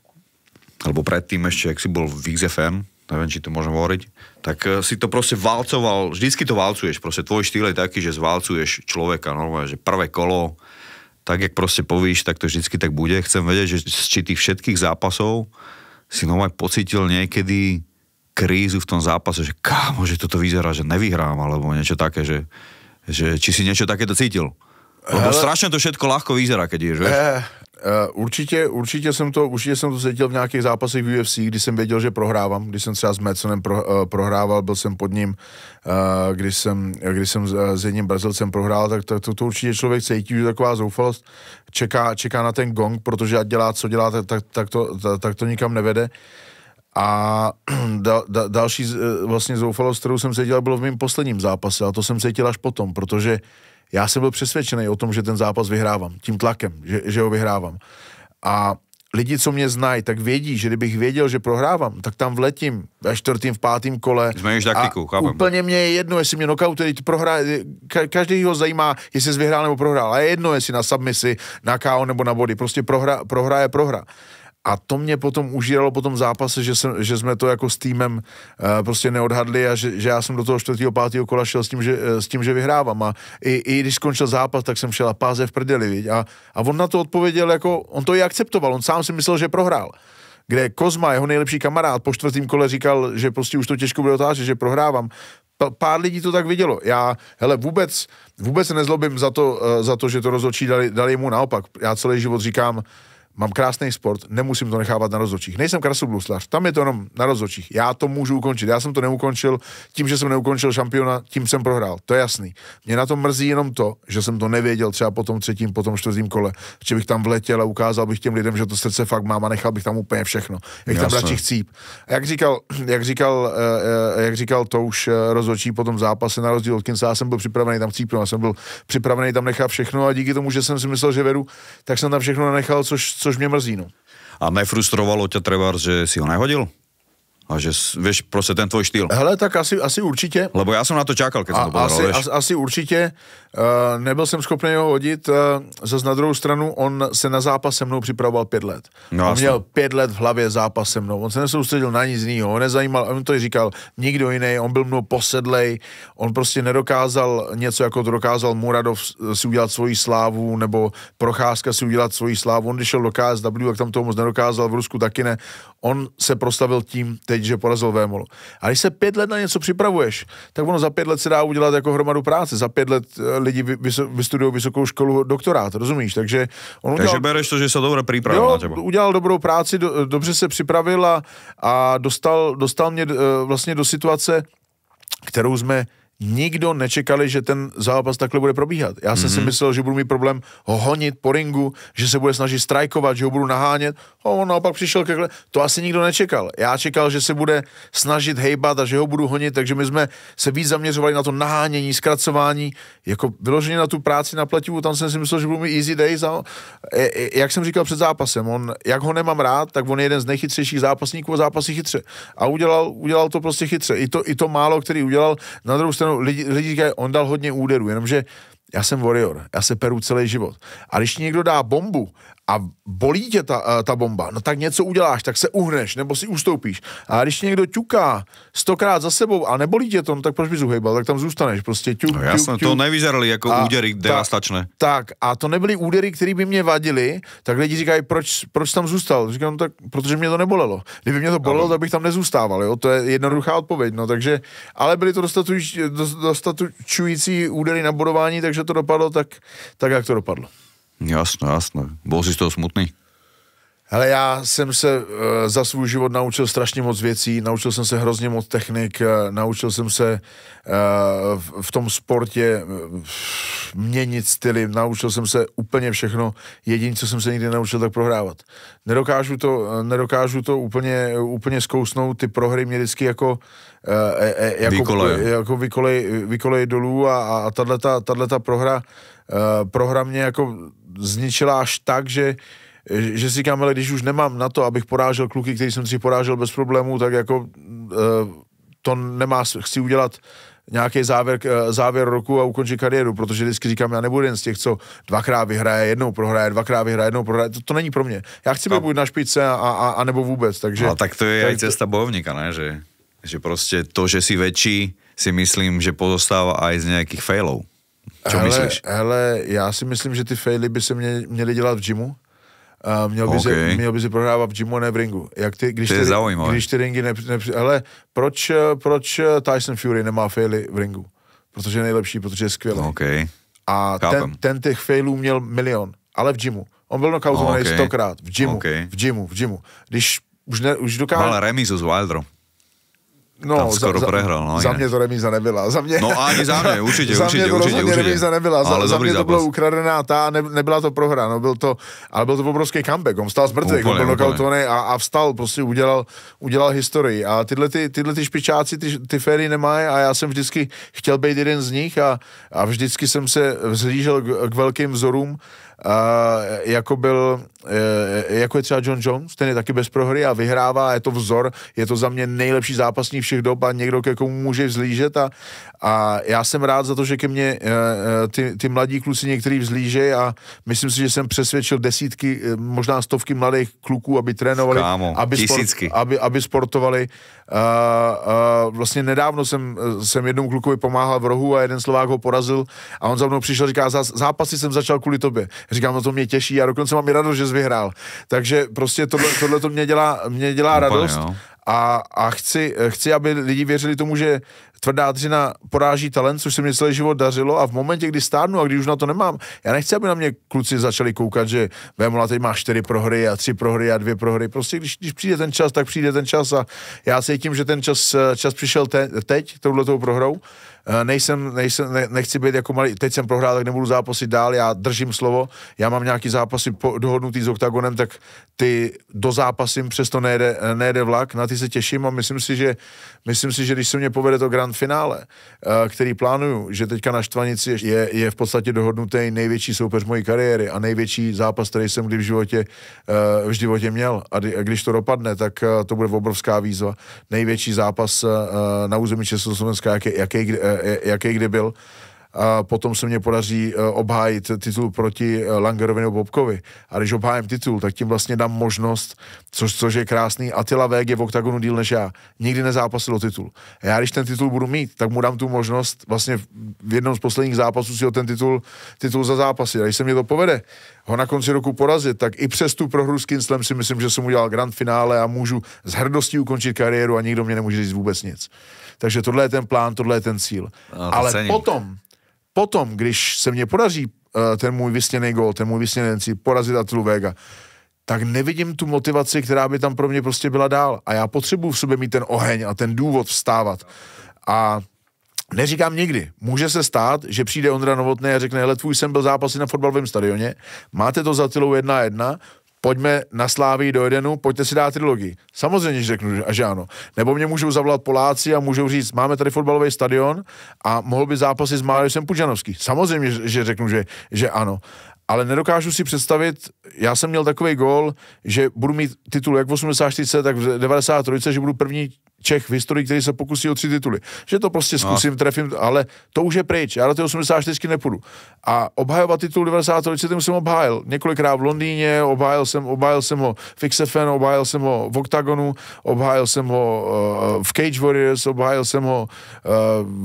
alebo predtým ešte, jak si bol v XFM, neviem, či to môžem hovoriť, tak eh, si to proste valcoval, vždycky to valcuješ, proste tvoj štýl je taký, že zvalcuješ človeka, normálne, že prvé kolo, tak jak proste povíš, tak to vždycky tak bude. Chcem vedieť, že či tých všetkých zápasov si normálne pocítil niekedy krízu v tom zápase, že kámo, že toto vyzerá, že nevyhrám, alebo niečo také, že, že či si niečo takéto cítil? Lebo strašne to všetko ľahko vyzerá, keď ješ, vieš? Eh, Eh, určitě, určitě, jsem to, určitě jsem to cítil v nějakých zápasech v UFC, kdy jsem věděl, že prohrávám. Když jsem třeba s Madsonem pro, uh, prohrával, byl jsem pod ním, uh, když jsem, když jsem s jedním Brazilcem prohrál, tak to, to, to určitě člověk cítí, že taková zoufalost čeká, čeká na ten gong, protože ať dělá, co dělá, tak, tak, tak, to, tak, tak to nikam nevede. A da, da, další vlastně zoufalost, kterou jsem cítil, bylo v mém posledním zápase a to jsem cítil až potom, protože uh, já jsem byl přesvědčený o tom, že ten zápas vyhrávám, tím tlakem, že, že ho vyhrávám. A lidi, co mě znají, tak vědí, že kdybych věděl, že prohrávám, tak tam vletím ve čtvrtém, v pátém kole. Změníš taktiku, chápem. Úplně mě je jedno, jestli mě knockout, který prohrá, ka- každý ho zajímá, jestli jsi vyhrál nebo prohrál. A je jedno, jestli na submisi, na KO nebo na body. Prostě prohra, prohra je prohra a to mě potom užíralo po tom zápase, že, jsem, že jsme to jako s týmem uh, prostě neodhadli a že, že já jsem do toho čtvrtého, pátého kola šel s tím, že, eh, s tím, že vyhrávám. A i, i když skončil zápas, tak jsem šel a páze v prdeli. Viď? A, a on na to odpověděl, jako on to i akceptoval, on sám si myslel, že prohrál kde Kozma, jeho nejlepší kamarád, po čtvrtém kole říkal, že prostě už to těžko bude otáčet, že prohrávám. P- pár lidí to tak vidělo. Já, hele, vůbec, vůbec nezlobím za to, uh, za to že to rozhodčí dali, dali mu naopak. Já celý život říkám, mám krásný sport, nemusím to nechávat na rozočích. Nejsem krasobluslař, tam je to jenom na rozočích. Já to můžu ukončit. Já jsem to neukončil tím, že jsem neukončil šampiona, tím jsem prohrál. To je jasný. Mě na to mrzí jenom to, že jsem to nevěděl třeba po tom třetím, po tom čtvrtém kole, že bych tam vletěl a ukázal bych těm lidem, že to srdce fakt mám a nechal bych tam úplně všechno. Jak tam radši chcíp. A jak říkal, jak říkal, eh, eh, jak říkal to už eh, rozočí po tom zápase na rozdíl od Kinsa, já jsem byl připravený tam chcípnout, já jsem byl připravený tam nechat všechno a díky tomu, že jsem si myslel, že vedu, tak jsem tam všechno nenechal, což což mě mrzí. No. A nefrustrovalo tě třeba, že si ho nehodil? a že, víš, prostě ten tvoj štýl. Hele, tak asi, asi určitě. Lebo já jsem na to čakal, když to podaral, asi, asi, asi určitě, uh, nebyl jsem schopný ho hodit, uh, eh, zase na druhou stranu, on se na zápas se mnou připravoval pět let. No, on jasný. měl pět let v hlavě zápas se mnou, on se nesoustředil na nic jiného, on nezajímal, on to říkal, nikdo jiný, on byl mnou posedlej, on prostě nedokázal něco, jako to dokázal Muradov si udělat svoji slávu, nebo Procházka si udělat svoji slávu, on když šel do KSW, tak tam toho moc nedokázal, v Rusku taky ne. On se proslavil tím, teď, že porazil Vémolu. A když se pět let na něco připravuješ, tak ono za pět let se dá udělat jako hromadu práce. Za pět let eh, lidi vystudují vysokou školu doktorát, rozumíš? Takže on udělal... Takže bereš to, že se dobře připravil jo, na těba. udělal dobrou práci, do, dobře se připravil a, a dostal, dostal mě eh, vlastně do situace, kterou jsme nikdo nečekali, že ten zápas takhle bude probíhat. Já jsem mm-hmm. si mhm. myslel, že budu mít problém ho honit po ringu, že se bude snažit strajkovat, že ho budu nahánět. A on naopak přišel kekle. To asi nikdo nečekal. Já čekal, že se bude snažit hejbat a že ho budu honit, takže my jsme se víc zaměřovali na to nahánění, zkracování, jako vyloženě na tu práci na pletivu, tam jsem si myslel, že budu mít easy days. A, e, e, jak jsem říkal před zápasem, on, jak ho nemám rád, tak on je jeden z nejchytřejších zápasníků a zápasy chytře. A udělal, udělal to prostě chytře. I to, i to málo, který udělal, na druhou stranu stranu lidi, lidi říkají, on dal hodně úderů, jenomže já jsem warrior, já se peru celý život. A když někdo dá bombu a bolí tě ta, ta bomba, no tak něco uděláš, tak se uhneš, nebo si ustoupíš. A když někdo ťuká stokrát za sebou a nebolí tě to, no tak proč bys uhejbal, tak tam zůstaneš, prostě ťuk, no, jasné, to nevyzerali jako a, údery devastačné. Tak, a to nebyly údery, které by mě vadily, tak lidi říkají, proč, proč tam zůstal? Říkám, no tak protože mě to nebolelo. Kdyby mě to bolelo, tak bych tam nezůstával, jo? to je jednoduchá odpověď, no takže, ale byly to dostatuč, dostatučující údery na bodování, takže to dopadlo tak, tak jak to dopadlo. Jasno, jasno. Byl jsi z toho smutný? Ale já jsem se eh, za svůj život naučil strašně moc věcí, naučil jsem se hrozně moc technik, eh, naučil jsem se eh, v tom sportě měnit styly, naučil jsem se úplně všechno. Jediné, co jsem se nikdy naučil, tak prohrávat. Nedokážu to, nedokážu to úplně, úplně zkousnout, ty prohry mě vždycky jako jako, vykolej. jako vykolej, vykolej dolů a, a tato, tato prohra, prohra mě jako zničila až tak, že že si říkám, ale když už nemám na to, abych porážel kluky, který jsem si porážel bez problémů, tak jako eh, to nemá, chci udělat nějaký závěr, eh, závěr roku a ukončit kariéru, protože vždycky říkám, já nebudu jen z těch, co dvakrát vyhraje, jednou prohraje, dvakrát vyhraje, jednou prohraje, to, to není pro mě. Já chci být buď na špice a, a, a nebo vůbec, takže... A no, tak to je i aj cesta bojovníka, ne? Že, že prostě to, že si větší, si myslím, že pozostává i z nějakých failů. Co hele, myslíš? Hele, já si myslím, že ty faily by se mě, měly dělat v gymu. A eh, měl, by okay. se, měl by se prohrávat v gymu, ne v ringu. Jak ty, když to ty, je zaujímavé. Když ty ringy ne, nepři, hele, proč, eh, proč eh, Tyson Fury nemá faily v ringu? Protože je nejlepší, protože je skvělý. Okay. A ten, ten těch failů měl milion, ale v gymu. On byl nokautovaný okay. stokrát, v gymu, okay. v gymu, v gymu. Když už, ne, už dokáže... Mal remízu s Wilderom. No, tam skoro za, prehral. No, za mě to remíza nebyla. Za mě, no ani za mě, určitě, za určitě, mě to určitě, určitě. remíza nebyla. Za, ale za, za mě to bylo ukradená ta, ne, nebyla to prohra, no, byl to, ale byl to obrovský comeback. On vstal z mrtvých, byl nokautovaný a, a, vstal, prostě udělal, udělal historii. A tyhle, ty, tyhle ty špičáci ty, ty féry nemají a já jsem vždycky chtěl být jeden z nich a, a vždycky jsem se vzhlížel k, k velkým vzorům a jako byl, e, e, jako je třeba John Jones, ten je taky bez prohry a vyhrává, je to vzor, je to za mě nejlepší zápasník všech dob a někdo, ke komu může vzlížet a, a já jsem rád za to, že ke mně eh, eh, ty, ty mladí kluci některý vzlížejí a myslím si, že jsem přesvědčil desítky, eh, možná stovky mladých kluků, aby trénovali, Kámo, aby, sport, aby, aby sportovali. Uh, uh, vlastně nedávno jsem, jsem jednou klukovi pomáhal v rohu a jeden Slovák ho porazil a on za mnou přišel a říká, zápasy jsem začal kvůli tobě. Říkám, no to mě těší a dokonce mám i radost, že jsi vyhrál. Takže prostě tohle, tohle to mě dělá, mě dělá Úplně, radost. Jo a, a chci, chci, aby lidi věřili tomu, že tvrdá dřina poráží talent, což se mi celý život dařilo a v momentě, kdy stárnu a když už na to nemám, já nechci, aby na mě kluci začali koukat, že Vémola teď má čtyři prohry a tři prohry a dvě prohry. Prostě když, když přijde ten čas, tak přijde ten čas a já tím, že ten čas, čas přišel te, teď touhletou prohrou Eh, nejsem, nejsem, ne, nechci být jako malý, teď jsem prohrál, tak nebudu zápasit dál, já držím slovo, já mám nějaký zápasy po, dohodnutý s OKTAGONem, tak ty do dozápasím, přesto nejde eh, nejde vlak, na ty se těším a myslím si, že, myslím si, že když se mě povede to grand finále, eh, který plánuju, že teďka na Štvanici je, je v podstatě dohodnutý největší soupeř mojí kariéry a největší zápas, který jsem kdy v životě, v životě měl a když to dopadne, tak to bude obrovská výzva. Největší zápas na území Československa, jaký, jaký jaký kdy byl. A potom se mě podaří eh, obhájit titul proti eh, Langerovi nebo Bobkovi. A když obhájím titul, tak tím vlastně dám možnost, což, což je krásný, Attila VG je v oktagonu díl než já. Nikdy nezápasil o titul. A já když ten titul budu mít, tak mu dám tu možnost vlastně v jednom z posledních zápasů si o ten titul, titul za zápasy. A když se mě to povede, ho na konci roku porazit, tak i přes tu prohru s Kinslem si myslím, že jsem udělal grand finále a můžu s hrdostí ukončit kariéru a nikdo mě nemůže říct vůbec nic. Takže tohle je ten plán, tohle je ten cíl. No, Ale cením. potom, potom, když se mně podaří uh, ten můj vysněný gol, ten můj vysněný cíl, porazit Atilu Vega, tak nevidím tu motivaci, která by tam pro mě prostě byla dál. A já potřebuji v sobě mít ten oheň a ten důvod vstávat. A Neříkám nikdy. Může se stát, že přijde Ondra Novotný a řekne, hele, tvůj jsem byl zápasy na fotbalovém stadioně, máte to za tylou 1 jedna pojďme na Slávii do Edenu, pojďte si dát trilogii. Samozřejmě, že řeknu, že ano. Nebo mě můžou zavolat Poláci a můžou říct, máme tady fotbalový stadion a mohl by zápasy s Máriusem Pučanovský. Samozřejmě, že řeknu, že, že ano. Ale nedokážu si představit, já jsem měl takový gol, že budu mít titul jak v 84, tak v 93, že budu první Čech v historii, který se pokusí o tři tituly. Že to prostě no. zkusím, no. trefím, ale to už je pryč. Já do té 84 nepůjdu. A obhajovat titul 94 tím jsem obhájil. Několikrát v Londýně, obhájil jsem, obhájil jsem ho v XFN, obhájil jsem ho v Octagonu, obhájil jsem ho uh, v Cage Warriors, obhájil jsem ho uh,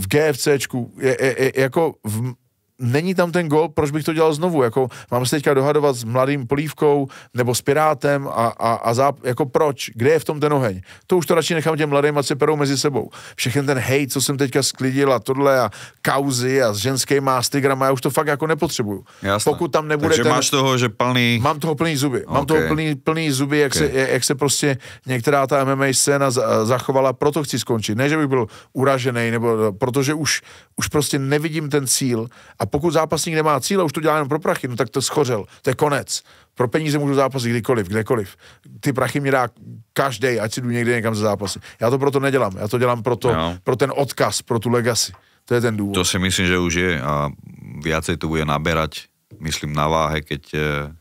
v GFCčku. Je, je, je, jako v, není tam ten gol, proč bych to dělal znovu, jako mám se teďka dohadovat s mladým Polívkou nebo s Pirátem a, a, a záp, jako proč, kde je v tom ten oheň, to už to radši nechám těm mladým, a se perou mezi sebou, všechen ten hej, co jsem teďka sklidil a tohle a kauzy a s ženskými astigrama, já už to fakt jako nepotřebuju, Jasne. pokud tam nebude Takže ten, máš toho, že plný... Mám toho plný zuby, okay. mám toho plný, plný zuby, jak, okay. se, jak se prostě některá ta MMA scéna zachovala, proto chci skončit, ne, že bych byl uražený, nebo protože už, už prostě nevidím ten cíl a pokud zápasník nemá cíle, už to dělá jenom pro prachy, no tak to schořel, to je konec. Pro peníze můžu zápasit kdykoliv, kdekoliv. Ty prachy mi dá každý, ať si jdu někde někam za zápasy. Já to proto nedělám, já to dělám proto, no. pro ten odkaz, pro tu legacy. To je ten důvod. To si myslím, že už je a viacej to bude naberať, myslím, na váhe, keď, eh,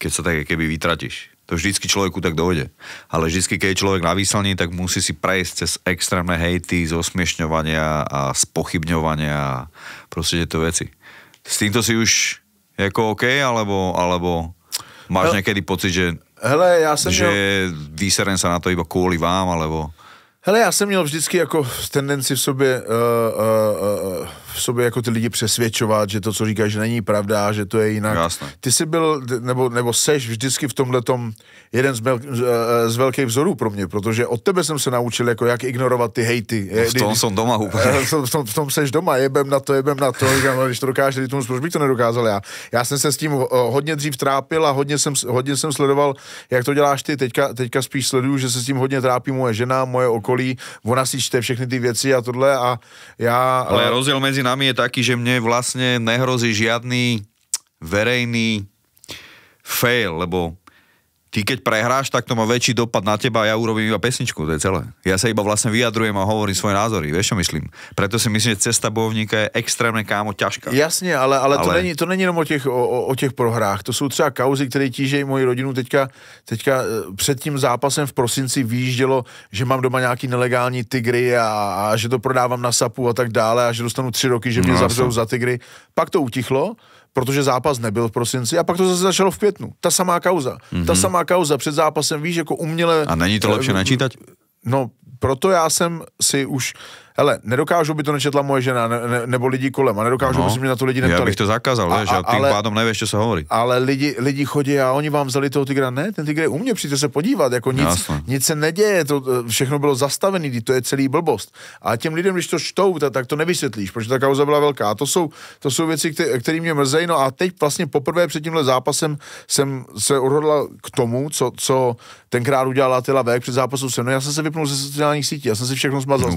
keď se tak jakoby eh, vytratíš to vždycky člověku tak dojde. Ale vždycky, keď je člověk na výslení, tak musí si prejsť cez extrémné hejty, zosměšňování, a spochybňovania a prostě tyto věci. S týmto si už jako OK, alebo, alebo máš no, někdy pocit, že, hele, já jsem že měl... výseren se na to iba kvůli vám, alebo... Hele, já jsem měl vždycky jako tendenci v sobě uh, uh, uh, v sobě jako ty lidi přesvědčovat, že to, co říkáš, není pravda, že to je jinak. Jasne. Ty jsi byl, nebo, nebo seš vždycky v tomhle jeden z, mel, eh, z velkých vzorů pro mě, protože od tebe jsem se naučil, jako jak ignorovat ty hejty. No, v tom jsem doma úplně. Eh, v tom, v tom seš doma, jebem na to, jebem na to, říkám, no, když to dokážeš, ty tomu proč bych to nedokázal já. Já jsem se s tím eh, hodně dřív trápil a hodně jsem, hodně jsem sledoval, jak to děláš ty. Teďka, teďka spíš sleduju, že se s tím hodně trápí moje žena, moje okolí, ona si čte všechny ty věci a tohle a já... Ale rozdíl mezi nami je taký, že mne vlastne nehrozí žiadny verejný fail, lebo ty keď prehráš, tak to má väčší dopad na teba a ja urobím iba pesničku, to je celé. Ja sa iba vlastne vyjadrujem a hovorím svoje názory, vieš čo myslím. Preto si myslím, že cesta bojovníka je extrémně kámo ťažká. Jasně, ale, ale, ale... To, není, to není jenom o těch, o, o těch prohrách, to jsou třeba kauzy, ktoré tížejí moji rodinu teďka, teďka e, před tím zápasem v prosinci výjíždělo, že mám doma nějaký nelegální tygry a, a že to prodávám na sapu a tak dále a že dostanu tři roky, že mě no, zavřou za tygry. Pak to utichlo, protože zápas nebyl v prosinci a pak to zase začalo v květnu. Ta samá kauza. Mm-hmm. Ta mhm. samá kauza před zápasem, víš, jako uměle... A není to lepší eh, načítat? No, proto já jsem si už hele, nedokážu by to nečetla moje žena ne, ne, nebo lidi kolem a nedokážu no, by si mě na to lidi neptali. Já bych to zakázal, a, a, že ale, pádom nevíš, co se hovorí. Ale lidi, lidi chodí a oni vám vzali toho tygra, ne, ten tigr je u mě, přijďte se podívat, jako nic, Jasne. nic se neděje, to eh, všechno bylo zastavené, to je celý blbost. A těm lidem, když to čtou, ta, tak to nevysvětlíš, protože ta kauza byla velká. A to jsou, to jsou věci, které mě mrzejí. No a teď vlastně poprvé před tímhle zápasem jsem se urhodl k tomu, co, co tenkrát udělala ty Vek před zápasem se mnou. Já jsem se vypnul ze sociálních sítí, já jsem si všechno smazal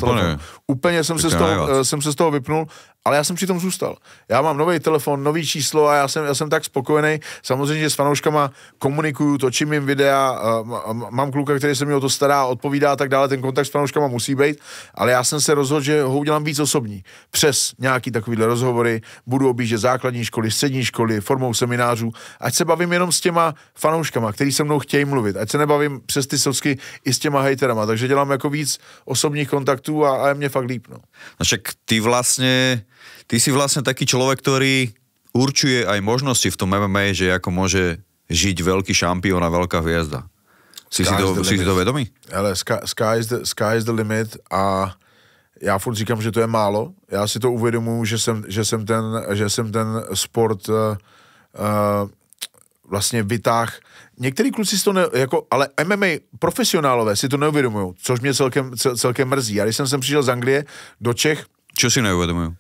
úplně jsem se, z toho, eh, jsem se z toho vypnul ale já jsem při tom zůstal. Já mám nový telefon, nový číslo a já jsem, já jsem tak spokojený. Samozřejmě, že s fanouškama komunikuju, točím jim videa, mám kluka, který se mi o to stará, odpovídá a tak dále, ten kontakt s fanouškama musí být, ale já jsem se rozhodl, že ho udělám víc osobní. Přes nějaký takovýhle rozhovory budu objíždět základní školy, střední školy, formou seminářů, ať se bavím jenom s těma fanouškama, který se mnou chtějí mluvit, ať se nebavím přes ty socky i s těma hejterama, takže dělám jako víc osobních kontaktů a, a je mě fakt líp. No. Však ty vlastně ty si vlastne taký človek, ktorý určuje aj možnosti v tom MMA, že ako môže žiť veľký šampión a veľká hviezda. Si si to, si to vedomý? Hele, sky, sky, is the, sky is the limit a já furt říkám, že to je málo. Já si to uvědomuji, že jsem, že jsem, ten, že jsem ten sport uh, uh, vlastně vytáh. Některý kluci si to ne, jako, ale MMA profesionálové si to neuvědomují, což mě celkem, cel, celkem mrzí. Já když jsem sem přišel z Anglie do Čech... Co si neuvědomují?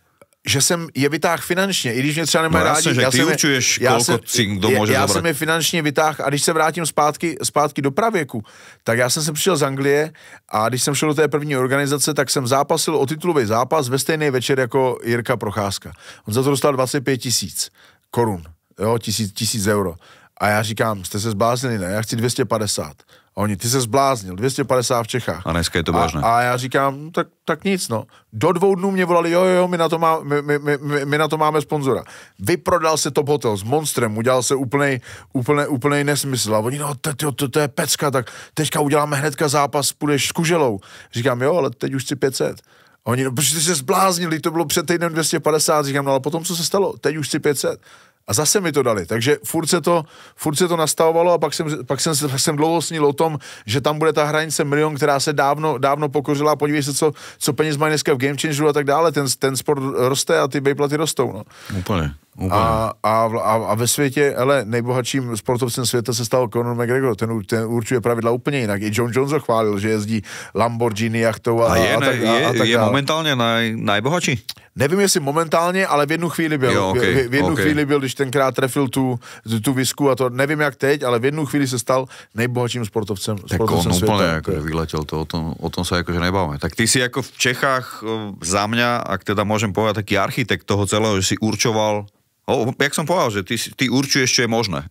že jsem je vytáh finančně, i když mě třeba nemají no, rádi. Že já ty jsem, učuješ, já jsem, cink může já jsem je finančně vytáh a když se vrátím zpátky, zpátky do pravěku, tak já jsem se přišel z Anglie a když jsem šel do té první organizace, tak jsem zápasil o titulový zápas ve stejný večer jako Jirka Procházka. On za to dostal 25 tisíc korun, jo, tisíc, tisíc euro. A já říkám, jste se zbláznili, ne? Já chci 250. Oni, ty se zbláznil, 250 v Čechách. A dneska je to vážné. A, a já říkám, no, tak, tak nic, no. Do dvou dnů mě volali, jo, jo, my na to, má, my, my, my, my na to máme sponzora. Vyprodal se Top Hotel s Monstrem, udělal se úplnej, úplnej, úplnej nesmysl. A oni, no, to, to, to, to je pecka, tak teďka uděláme hnedka zápas, půjdeš s kuželou. Říkám, jo, ale teď už si 500. A oni, no, protože se zbláznili, to bylo před týdnem 250, říkám, no ale potom, co se stalo, teď už si 500. A zase mi to dali, takže furt se to, furt se to nastavovalo a pak jsem, pak jsem, jsem dlouho snil o tom, že tam bude ta hranice milion, která se dávno, dávno pokořila a podívej se, co, co peněz mají dneska v Game Changeru a tak dále, ten, ten sport roste a ty bejplaty rostou. No. Úplně. A, a, a, a ve světě, ale nejbohatším sportovcem světa se stal Conor McGregor, ten, ten určuje pravidla úplně jinak. I John Jones ho chválil, že jezdí Lamborghini jachtou a, a, je, a tak, a, je, a tak dále. Je momentálně naj, najbohatší? Nevím, jestli momentálně, ale v jednu chvíli byl. Jo, okay, v, v jednu okay. chvíli byl, když tenkrát trefil tu, tu, tu visku a to nevím jak teď, ale v jednu chvíli se stal nejbohatším sportovcem, tak sportovcem on světa. Úplně jako vyletěl to, o tom, o tom se jakože nebavíme. Tak ty si jako v Čechách eh, za mňa, ak teda můžem povědět, taký architekt toho celého, že si určoval O, jak jsem povedal, že ty, ty určuješ, co je možné.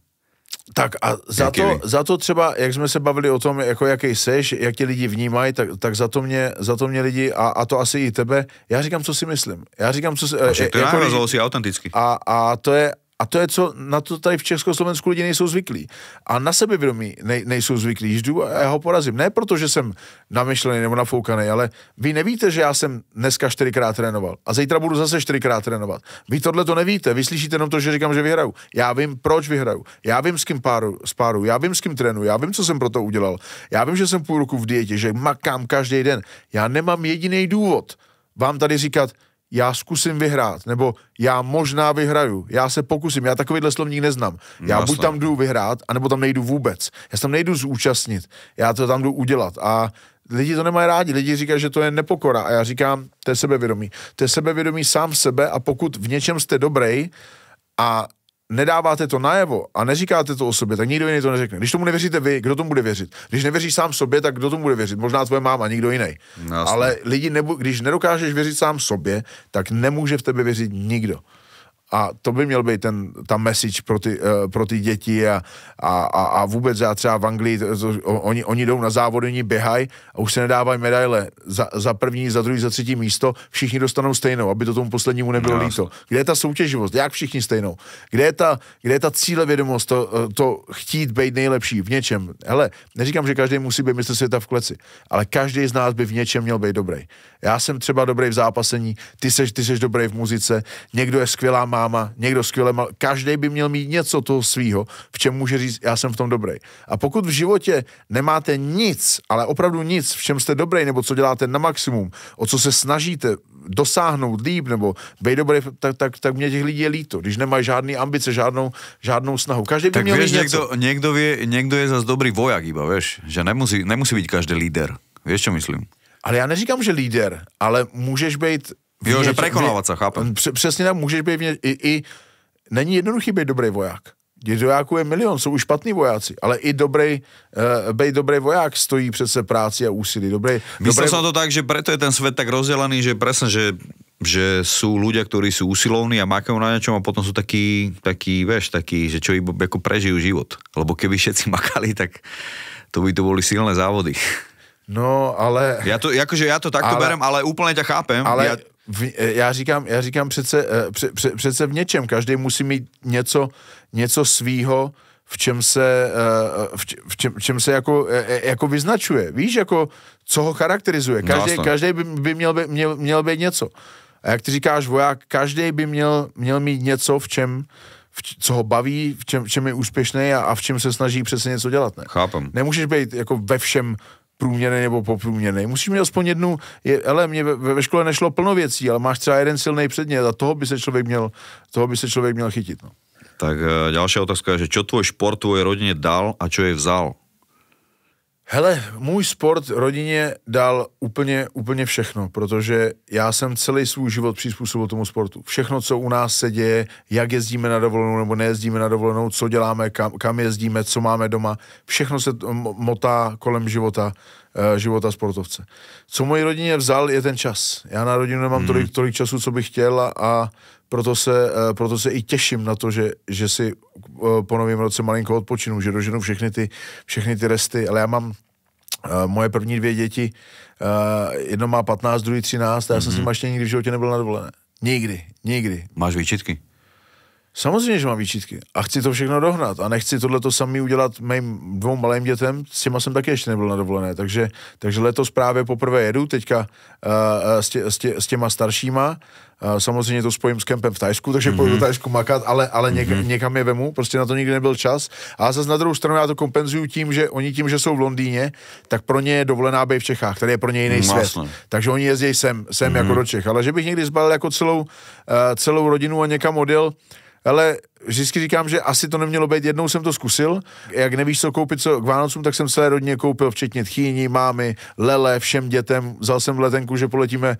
Tak a za to, za to třeba, jak jsme se bavili o tom, jako jaký seš, jak ti lidi vnímají, tak, tak za, to mě, za to mě lidi, a, a to asi i tebe, já říkám, co si myslím. Já říkám, co si... A e, to jako lidi, si autenticky. A, a to je, a to je, co na to tady v Československu lidi nejsou zvyklí. A na sebevědomí nej, nejsou zvyklí. jdu a já ho porazím. Ne proto, že jsem namyšlený nebo nafoukaný, ale vy nevíte, že já jsem dneska čtyřikrát trénoval a zítra budu zase čtyřikrát trénovat. Vy tohle to nevíte. Vy slyšíte jenom to, že říkám, že vyhraju. Já vím, proč vyhraju. Já vím, s kým páru, páru. Já vím, s kým trénu. Já vím, co jsem pro to udělal. Já vím, že jsem půl roku v dietě, že makám každý den. Já nemám jediný důvod vám tady říkat, já zkusím vyhrát, nebo já možná vyhraju, já se pokusím, já takovýhle slovník neznám. Já Jasne. No, buď tam jdu vyhrát, anebo tam nejdu vůbec. Já se tam nejdu zúčastnit, já to tam jdu udělat. A lidi to nemají rádi, lidi říkají, že to je nepokora a já říkám, to je sebevědomí. To je sebevědomí sám sebe a pokud v něčem jste dobrý a nedáváte to najevo a neříkáte to o sobě, tak nikdo jiný to neřekne. Když tomu nevěříte vy, kdo tomu bude věřit? Když nevěříš sám sobě, tak kdo tomu bude věřit? Možná tvoje máma, nikdo jiný. No, Ale lidi, nebu- když nedokážeš věřit sám sobě, tak nemůže v tebe věřit nikdo. A to by měl být ten, ta message pro ty, uh, pro ty děti a, a, a, a vůbec já třeba v Anglii, to, to, oni, oni jdou na závody, oni běhají a už se nedávají medaile za, za první, za druhý, za třetí místo, všichni dostanou stejnou, aby to tomu poslednímu nebylo no, líto. Kde je ta soutěživost? Jak všichni stejnou? Kde je ta, kde je ta cílevědomost, to, eh, to chtít být nejlepší v něčem? Hele, neříkám, že každý musí být mistr světa v kleci, ale každý z nás by v něčem měl být dobrý. Já jsem třeba dobrý v zápasení, ty seš, ty seš dobrý v muzice, někdo je skvělá máma, někdo skvěle mal, každý by měl mít něco toho svýho, v čem může říct, já jsem v tom dobrý. A pokud v životě nemáte nic, ale opravdu nic, v čem jste dobrý, nebo co děláte na maximum, o co se snažíte dosáhnout líp, nebo být dobrý, tak, tak, tak mě těch lidí je líto, když nemají žádný ambice, žádnou, žádnou snahu. Každý by tak měl víš, mít něco. Někdo, někdo, je, někdo je zas dobrý voják iba, víš, že nemusí, nemusí být každý líder. Víš, co myslím? Ale já neříkám, že líder, ale můžeš být Jo, že překonávat se, chápem. Přesně tak, můžeš být mě, i, i, není jednoduchý být dobrý voják. Když vojáků je milion, jsou už špatní vojáci, ale i dobrý, uh, eh, bej dobrý voják stojí přece práci a úsilí. Dobrý, Myslel dobrý... jsem to tak, že proto je ten svět tak rozdělený, že presne, že že jsou ľudia, ktorí sú usilovní a makajú na něčem a potom sú takí, takí, veš, takí, že čo iba jako prežijú život. Lebo keby všetci makali, tak to by to boli silné závody. No, ale... Já to, jakože já to takto ale, berem, ale úplně tě chápem. Ale já, v, eh, já, říkám, já říkám přece, eh, pře, pře, přece v něčem. Každý musí mít něco, něco svýho, v čem se, eh, v čem, v čem, v čem se jako, jako vyznačuje. Víš, jako, co ho charakterizuje. No, každý, no, každý by, by měl, by, měl, měl být něco. A jak ty říkáš, voják, každý by měl, měl mít něco, v čem, v, co ho baví, v čem, v čem je úspěšný a, a v čem se snaží přesně něco dělat. Ne? Chápem. Nemůžeš být jako ve všem průměrný nebo poprůměrný. Musíš mít aspoň jednu, je, ale mě ve, ve, škole nešlo plno věcí, ale máš třeba jeden silný předmět a toho by se člověk měl, toho by se člověk měl chytit. No. Tak eh, další otázka je, že čo tvoj šport tvoje rodině dal a čo je vzal? Hele, můj sport rodině dal úplně, úplně všechno, protože já jsem celý svůj život přizpůsobil tomu sportu. Všechno, co u nás se děje, jak jezdíme na dovolenou nebo nejezdíme na dovolenou, co děláme, kam, kam jezdíme, co máme doma, všechno se motá kolem života, eh, života sportovce. Co moji rodině vzal, je ten čas. Já na rodinu nemám hmm. tolik, tolik času, co bych chtěl a, a proto se, eh, proto se i těším na to, že, že si eh, po novém roce malinko odpočinu, že doženu všechny ty, všechny ty resty, ale já mám eh, moje první dvě děti, jedno má 15, druhý 13 a já mm-hmm. s mhm. nimi ještě nikdy v životě nebyl na dovolené. Nikdy, nikdy. Máš výčitky? Samozřejmě, že mám výčitky. A chci to všechno dohnat. A nechci tohle to samý udělat mým dvou malým dětem. S těma jsem taky ještě nebyl na dovolené. Takže, takže letos právě poprvé jedu teďka uh, s, tě, s, tě, s těma staršíma. Uh, samozřejmě to spojím s kempem v Tajsku, takže mm-hmm. půjdu do mhm. Tajsku makat, ale, ale něk, mm-hmm. někam je vemu, prostě na to nikdy nebyl čas. A zase na druhou stranu já to kompenzuju tím, že oni tím, že jsou v Londýně, tak pro ně je dovolená být v Čechách, tady je pro ně jiný mm, svět. Vlastně. Takže oni jezdí sem, sem mm-hmm. jako mhm. do Čech. Ale že bych někdy zbalil jako celou, uh, celou rodinu a někam odjel, ale vždycky říkám, že asi to nemělo být. Jednou jsem to zkusil. Jak nevíš, co koupit co k Vánocům, tak jsem celé rodině koupil, včetně tchýní, mámy, lele, všem dětem. Vzal jsem letenku, že poletíme,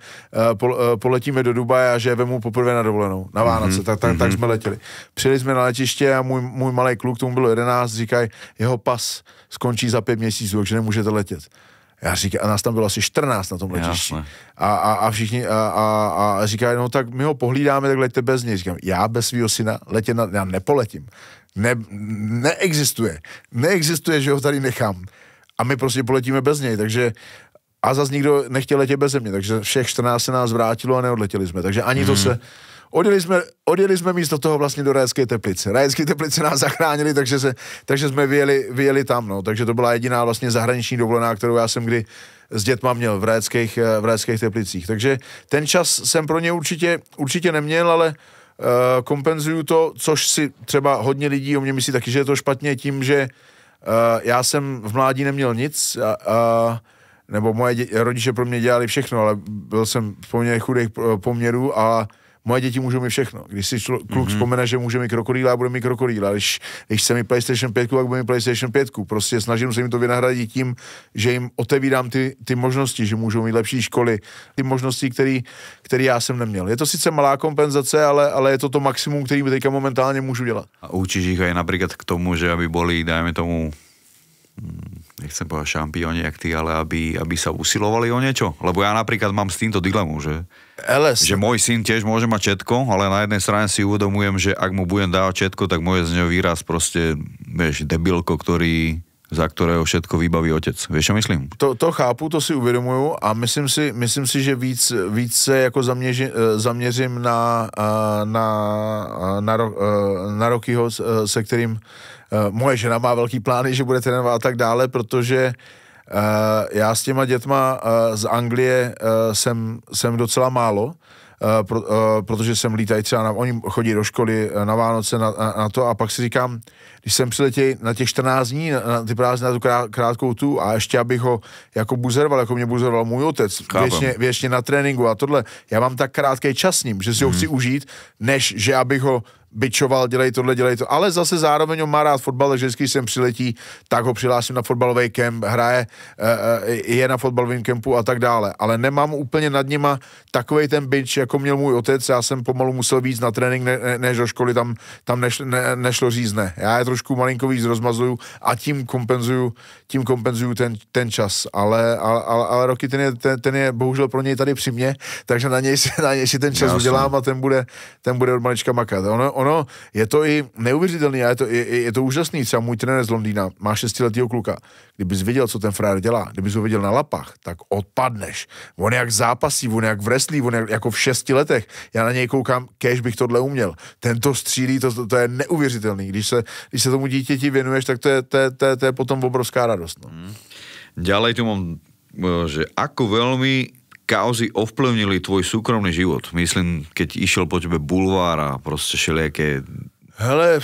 uh, uh, poletíme do Dubaje a že vemu poprvé na dovolenou, na mhm, Vánoce. Mm-hmm. Tak, tak, tak mhm. jsme letěli. Přijeli jsme na letiště a můj, můj malý kluk, tomu bylo 11, říkají, jeho pas skončí za pět měsíců, takže nemůžete letět. Já říkám, a nás tam bylo asi 14 na tom letišti. A, a, a, všichni, a, a, a říká, no tak my ho pohlídáme, tak leďte bez něj. Říkám, já bez svého syna letě na, já nepoletím. Ne, neexistuje. Neexistuje, že ho tady nechám. A my prostě poletíme bez něj, takže a zase nikdo nechtěl letět bez mě, takže všech 14 se nás vrátilo a neodletěli jsme, takže ani hmm. to mhm. se Odjeli jsme, odjeli jsme místo toho vlastně do Rajecké teplice. Rajecké teplice nás zachránili, takže, se, takže jsme vyjeli, vyjeli tam. No. Takže to byla jediná vlastně zahraniční dovolená, kterou já jsem kdy s dětma měl v Rajeckých, eh, v Rajeckých teplicích. Takže ten čas jsem pro ně určitě, určitě neměl, ale uh, kompenzuju to, což si třeba hodně lidí o mě myslí taky, že je to špatně tím, že uh, já jsem v mládí neměl nic a, a nebo moje dě- rodiče pro mě dělali všechno, ale byl jsem v poměrně chudých poměrů a moje děti můžou mi všechno. Když si člo, kluk mm-hmm. vzpomene, že může mi krokodýla, bude mi krokodýla. Když, když se mi PlayStation 5, tak bude mi PlayStation 5. Prostě snažím se jim to vynahradit tím, že jim otevírám ty, ty možnosti, že můžou mít lepší školy, ty možnosti, které já jsem neměl. Je to sice malá kompenzace, ale, ale je to to maximum, který teďka momentálně můžu dělat. A učíš jich aj například k tomu, že aby byli, dajme tomu, nechcem povedať šampióni, jak ty, ale aby, aby sa usilovali o niečo. Lebo ja napríklad mám s týmto dilemu, že, LS. že môj syn tiež môže mať četko, ale na jednej strane si uvedomujem, že ak mu budem dávať četko, tak môže z neho výraz proste, vieš, debilko, ktorý za kterého všetko vybaví otec. Víš, co myslím? To, to chápu, to si uvědomuju a myslím si, myslím si že víc, víc se jako zaměři, eh, zaměřím na, eh, na, eh, na, ro, na Rokyho, se kterým moje žena má velký plány, že bude trénovat a tak dále, protože já s těma dětma z Anglie jsem, jsem docela málo, Eh, pro, eh, protože jsem lítají třeba, na, oni chodí do školy eh, na Vánoce na, na to a pak si říkám, když jsem přiletěl na těch 14 dní, na, na ty prázdniny, na tu krát, krátkou tu a ještě abych ho jako buzerval, jako mě buzerval můj otec, věčně, věčně na tréninku a tohle, já mám tak krátký čas s ním, že si hmm. ho mhm. chci užít, než že abych ho byčoval, dělej tohle, dělej to, ale zase zároveň on má rád fotbal, takže vždycky sem přiletí, tak ho přihlásím na fotbalový kemp, hraje, eh, eh, je na fotbalovém kempu a tak dále. Ale nemám úplně nad nima takový ten byč, jako měl můj otec, já jsem pomalu musel víc na trénink ne, ne, než do školy, tam, tam nešlo, ne, nešlo řízne. ne. Já je trošku malinko víc rozmazuju a tím kompenzuju, tím kompenzuju ten, ten čas, ale, ale, ale, ale roky ten je, ten, ten je bohužel pro něj tady při mě, takže na něj, na něj si ten čas Jasně. udělám a ten bude, ten bude od malička makat. Ono, ono, je to i neuvěřitelný je to, je, je to úžasný. Třeba můj trenér z Londýna má šestiletýho kluka. Kdybys viděl, co ten frajer dělá, kdybys ho viděl na lapách, tak odpadneš. On jak zápasí, on jak vreslí, on jak, jako v šesti letech. Já na něj koukám, kež bych tohle uměl. Tento střílí, to, to, to je neuvěřitelný. Když se, když se tomu dítěti věnuješ, tak to je, to, je, to, to je potom obrovská radost. No. Hmm. Ďalej tu mám eh, že ako veľmi kauzy ovplyvnili tvoj súkromný život? Myslím, keď išiel po tebe bulvár a prostě jaké. Hele,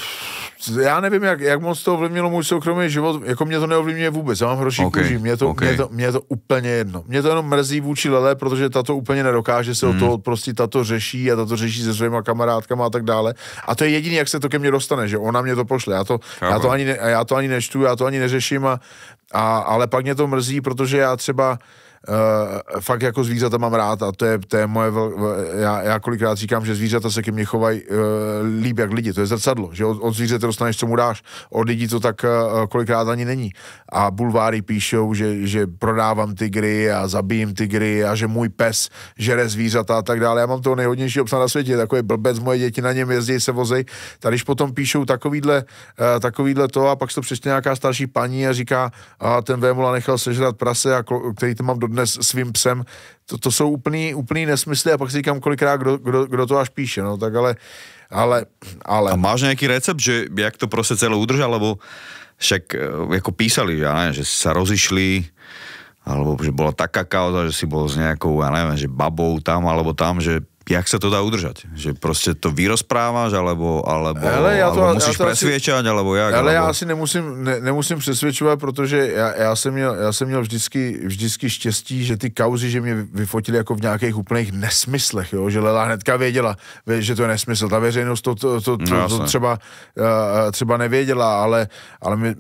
já nevím, jak, jak moc to ovlivnilo můj soukromý život, jako mě to neovlivňuje vůbec, já mám hroší okay, kůži, mě to, okay. mě, to, mě to úplně jedno. Mě to jenom mrzí vůči Lele, protože tato úplně nedokáže se mm. o prostě to, prostě tato řeší a tato řeší se svýma kamarádkama a tak dále. A to je jediný, jak se to ke mně dostane, že ona mě to pošle, já to, já to, ani, ne, já to ani nečtu, já to ani neřeším, a, a, ale pak mě to mrzí, protože já třeba uh, fakt jako zvířata mám rád a to je, to je moje, vel, eh, já, já kolikrát říkám, že zvířata se ke mně chovají uh, líp jak lidi, to je zrcadlo, že od, od zvířete dostaneš, co mu dáš, od lidí to tak uh, kolikrát ani není. A bulváry píšou, že, že prodávám tygry a zabijím tygry a že můj pes žere zvířata a tak dále. Já mám toho nejhodnějšího psa na světě, takový blbec, moje děti na něm jezdí, se vozej. Tady potom píšou takovýhle, uh, takovýhle to a pak to přečte nějaká starší paní a říká, a ten Vémula nechal sežrat prase, a který tam mám do dodnes svým psem, to, to jsou úplný, úplný nesmysly a pak si říkám kolikrát, kdo, kdo, kdo to až píše, no tak ale, ale, ale. A máš nějaký recept, že jak to prostě celé udržal, lebo však eh, jako písali, že, ne, že se rozišli, alebo že byla taká kauza, že si byl s nějakou, já nevím, že babou tam alebo tam, že jak sa to dá udržať? Že proste to vyrozpráváš, alebo, alebo, Hele, já to, alebo musíš já alebo jak? Ale alebo... já asi nemusím, ne, nemusím přesvědčovat, protože já, já, jsem měl, já jsem měl vždycky, vždycky štěstí, že ty kauzy, že mě vyfotili jako v nějakých úplných nesmyslech, jo? že Lela hnedka věděla, že to je nesmysl. Ta veřejnost to, to, to, to, no, to, to třeba, eh, eh, třeba nevěděla, ale, ale my,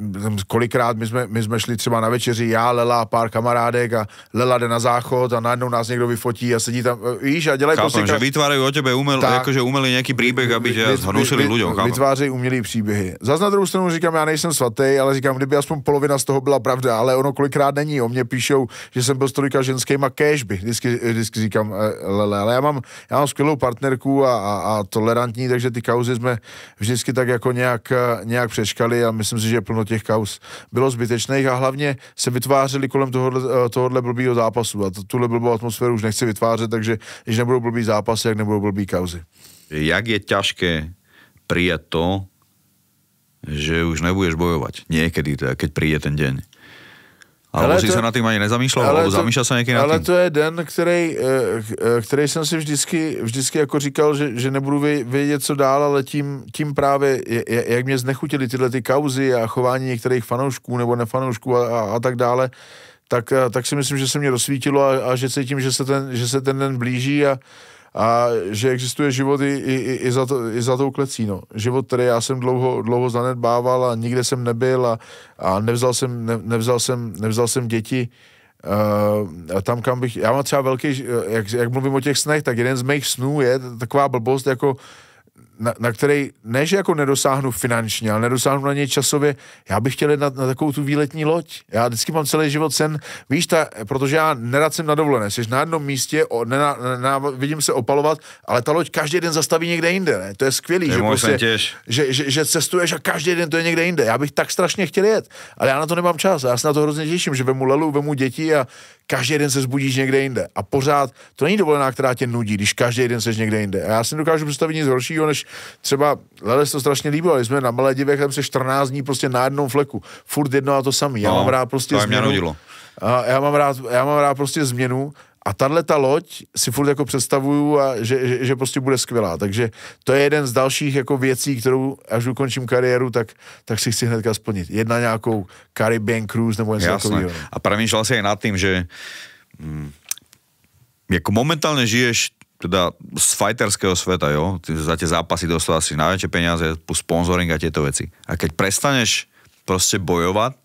kolikrát my jsme, my jsme šli třeba na večeři, já, Lela, pár kamarádek a Lela jde na záchod a najednou nás někdo vyfotí a sedí tam, eh, víš, a dělají prostě že vytvárají o tebe umel, tak, jakože umělý nějaký příběh, aby tě zhnusili lidem. Vytvářejí umělý příběhy. Zas na druhou stranu říkám, já nejsem svatý, ale říkám, kdyby aspoň polovina z toho byla pravda, ale ono kolikrát není. O mě píšou, že jsem byl stolika tolika ženskýma kéžby. Vždycky, vždycky říkám, lele, eh, ale já mám, já mám skvělou partnerku a, a, a tolerantní, takže ty kauzy jsme vždycky tak jako nějak, eh, nějak přeškali a myslím si, že plno těch kauz bylo zbytečných a hlavně se vytvářeli kolem tohohle, eh, tohohle blbýho zápasu a tuhle blbou atmosféru už nechci vytvářet, takže když nebudou blbý zápas, zápasy, jak nebudou blbý kauzy. Jak je ťažké prijať to, že už nebudeš bojovať. Někdy teda, keď přijde ten den. ale si to, se na tým ani nezamýšlel, ale alebo zamýšlel se někdy na tím. Ale to je den, který, eh, eh, který jsem si vždycky, vždycky jako říkal, že, že nebudu vědět, co dál, ale tím, tím právě, jak mě znechutily tyhle ty kauzy a chování některých fanoušků nebo nefanoušků a, a, a tak dále, tak, eh, tak si myslím, že se mě rozsvítilo a, a že cítím, že se, ten, že se ten den blíží a, a že existuje život i, i, i, za, to, i za tou klecí. No. Život, který já jsem dlouho, dlouho zanedbával a nikde jsem nebyl a, a nevzal, jsem, ne, nevzal, jsem, nevzal jsem děti uh, tam, kam bych... Já mám třeba velký, eh, jak, jak mluvím o těch snech, tak jeden z mých snů je taková blbost, jako uh, na, na který ne, že jako nedosáhnu finančně, ale nedosáhnu na něj časově. Já bych chtěl jednat na takovou tu výletní loď. Já vždycky mám celý život sen, víš, ta, protože já nerad jsem na dovolené. Jsi na jednom místě, o, na na, vidím se opalovat, ale ta loď každý den zastaví někde jinde. Ne? To je skvělý, že, prostě, že, že, že, cestuješ a každý den to je někde jinde. Já bych tak strašně chtěl jet, ale já na to nemám čas. Já se na to hrozně těším, že vemu Lelu, vemu děti a každý den se zbudíš někde jinde. A pořád to není dovolená, která tě nudí, když každý den seš někde jinde. A já si dokážu představit nic horšího, než třeba, Lele to strašně líbilo, ale jsme na Maledivech, tam se 14 dní prostě na jednom fleku. Furt jedno a to samé. Já no, mám rád prostě to změnu. Mě A já mám rád, já mám rád prostě změnu a tahle ta loď si furt jako představuju, a že, že, že, prostě bude skvělá. Takže to je jeden z dalších jako věcí, kterou až ukončím kariéru, tak, tak si chci hnedka splnit. Jedna nějakou Caribbean Cruise nebo něco takového. A premýšľal si i nad tím, že hm, jako momentálně žiješ teda z fighterského světa, jo? Ty za tě zápasy dostal si najväčšie peníze, plus sponsoring a tyto věci. A keď prestaneš prostě bojovat,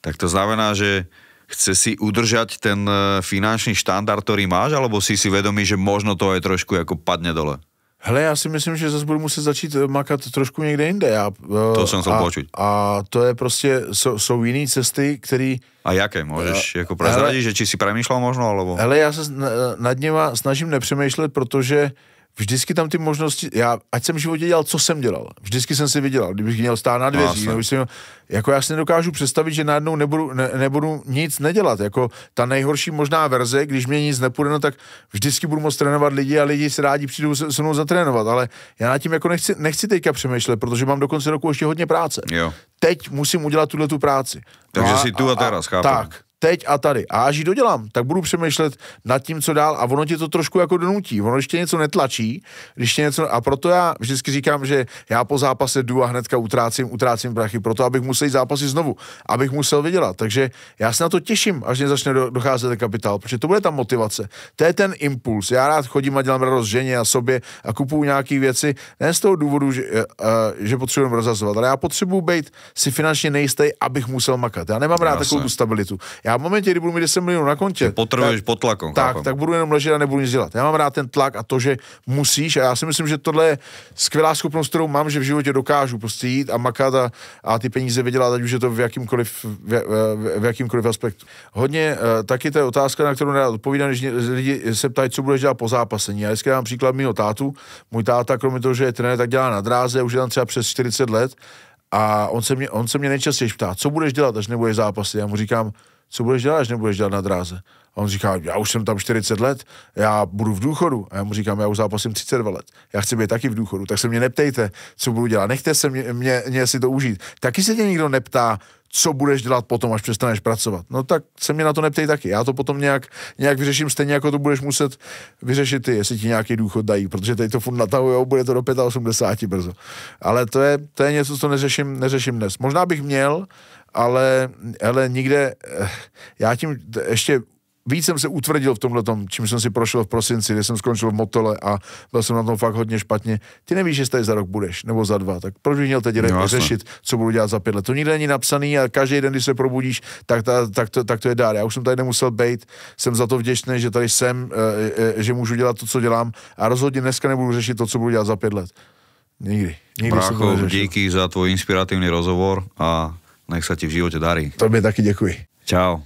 tak to znamená, že chce si udržať ten eh, finanční štandard, který máš, alebo si si vedomý, že možno to je trošku jako padne dole? Hele, já si myslím, že zase budu muset začít eh, makat trošku někde jinde. Já, eh, to jsem chtěl počuť. A to je prostě, jsou, jsou jiné cesty, které... A jaké? Můžeš a, jako prozradit, že či si přemýšlel možno, alebo... Hele, já se nad něma snažím nepřemýšlet, protože uh, vždycky tam ty možnosti, já, ať jsem v životě dělal, co jsem dělal, vždycky jsem si vydělal, kdybych měl stát na dveří, no, jsem, jako já si nedokážu představit, že najednou nebudu, ne, nebudu nic nedělat, jako ta nejhorší možná verze, když mě nic nepůjde, no tak vždycky budu moct trénovat lidi a lidi se rádi přijdou se, se mnou zatrénovat, ale já nad tím jako nechci, nechci teďka přemýšlet, protože mám do konce roku ještě hodně práce. Jo. Teď musím udělat tuhle tu práci. Takže a, si tu a, a teraz, chápu. Tak, teď a tady. A až ji dodělám, tak budu přemýšlet nad tím, co dál a ono tě to trošku jako donutí. Ono ještě něco netlačí, když tě něco... A proto já vždycky říkám, že já po zápase jdu a hnedka utrácím, utrácím prachy, proto abych musel jít zápasy znovu, abych musel vydělat. Takže já se na to těším, až mě začne docházet kapitál, protože to bude ta motivace. To je ten impuls. Já rád chodím a dělám radost ženě a sobě a kupuju nějaké věci, ne z toho důvodu, že, uh, že potřebujeme rozazovat, ale já potřebuju být si finančně nejistý, abych musel makat. Já nemám rád já takovou stabilitu. Já v momentě, kdy budu mít 10 milionů na kontě. Potřebuješ pod tlakem. Tak, chápem. tak budu jenom ležet a nebudu nic dělat. Já mám rád ten tlak a to, že musíš. A já si myslím, že tohle je skvělá schopnost, kterou mám, že v životě dokážu prostě jít a makat a, a ty peníze vydělat, ať už je to v jakýmkoliv, v, v, v jakýmkoliv aspektu. Hodně eh, taky to je otázka, na kterou nerad odpovídám, když lidi se ptají, co budeš dělat po zápasení. Já vždycky dám příklad mého tátu. Můj táta, kromě toho, že je trenér, tak dělá na dráze, už je tam třeba přes 40 let. A on se mě, on se mě nejčastěji ptá, co budeš dělat, až nebudeš zápasy. Já mu říkám, co budeš dělat, až nebudeš dělat na dráze? A on říká, já už jsem tam 40 let, já budu v důchodu. A já mu říkám, já už zápasím 32 let, já chci být taky v důchodu, tak se mě neptejte, co budu dělat, nechte se mě, mě, mě si to užít. Taky se tě nikdo neptá, co budeš dělat potom, až přestaneš pracovat. No tak se mě na to neptej taky, já to potom nějak, nějak vyřeším, stejně jako to budeš muset vyřešit ty, jestli ti nějaký důchod dají, protože teď to furt natahujou, bude to do 85 brzo. Ale to je, to je něco, co neřeším, neřeším dnes. Možná bych měl, ale, ale nikde, eh, já tím ještě víc jsem se utvrdil v tomhle tom, čím jsem si prošel v prosinci, kde jsem skončil v motole a byl jsem na tom fakt hodně špatně. Ty nevíš, jestli tady za rok budeš, nebo za dva, tak proč bych měl teď no, řešit, co budu dělat za pět let. To nikde není napsaný a každý den, když se probudíš, tak, ta, tak, to, tak to je dár. Já už jsem tady nemusel být, jsem za to vděčný, že tady jsem, eh, eh, že můžu dělat to, co dělám a rozhodně dneska nebudu řešit to, co budu dělat za pět let. Nikdy. Nikdy Práchov, díky za tvůj inspirativní rozhovor a Nech sa ti v živote darí. Tobě taky děkuji. Čau.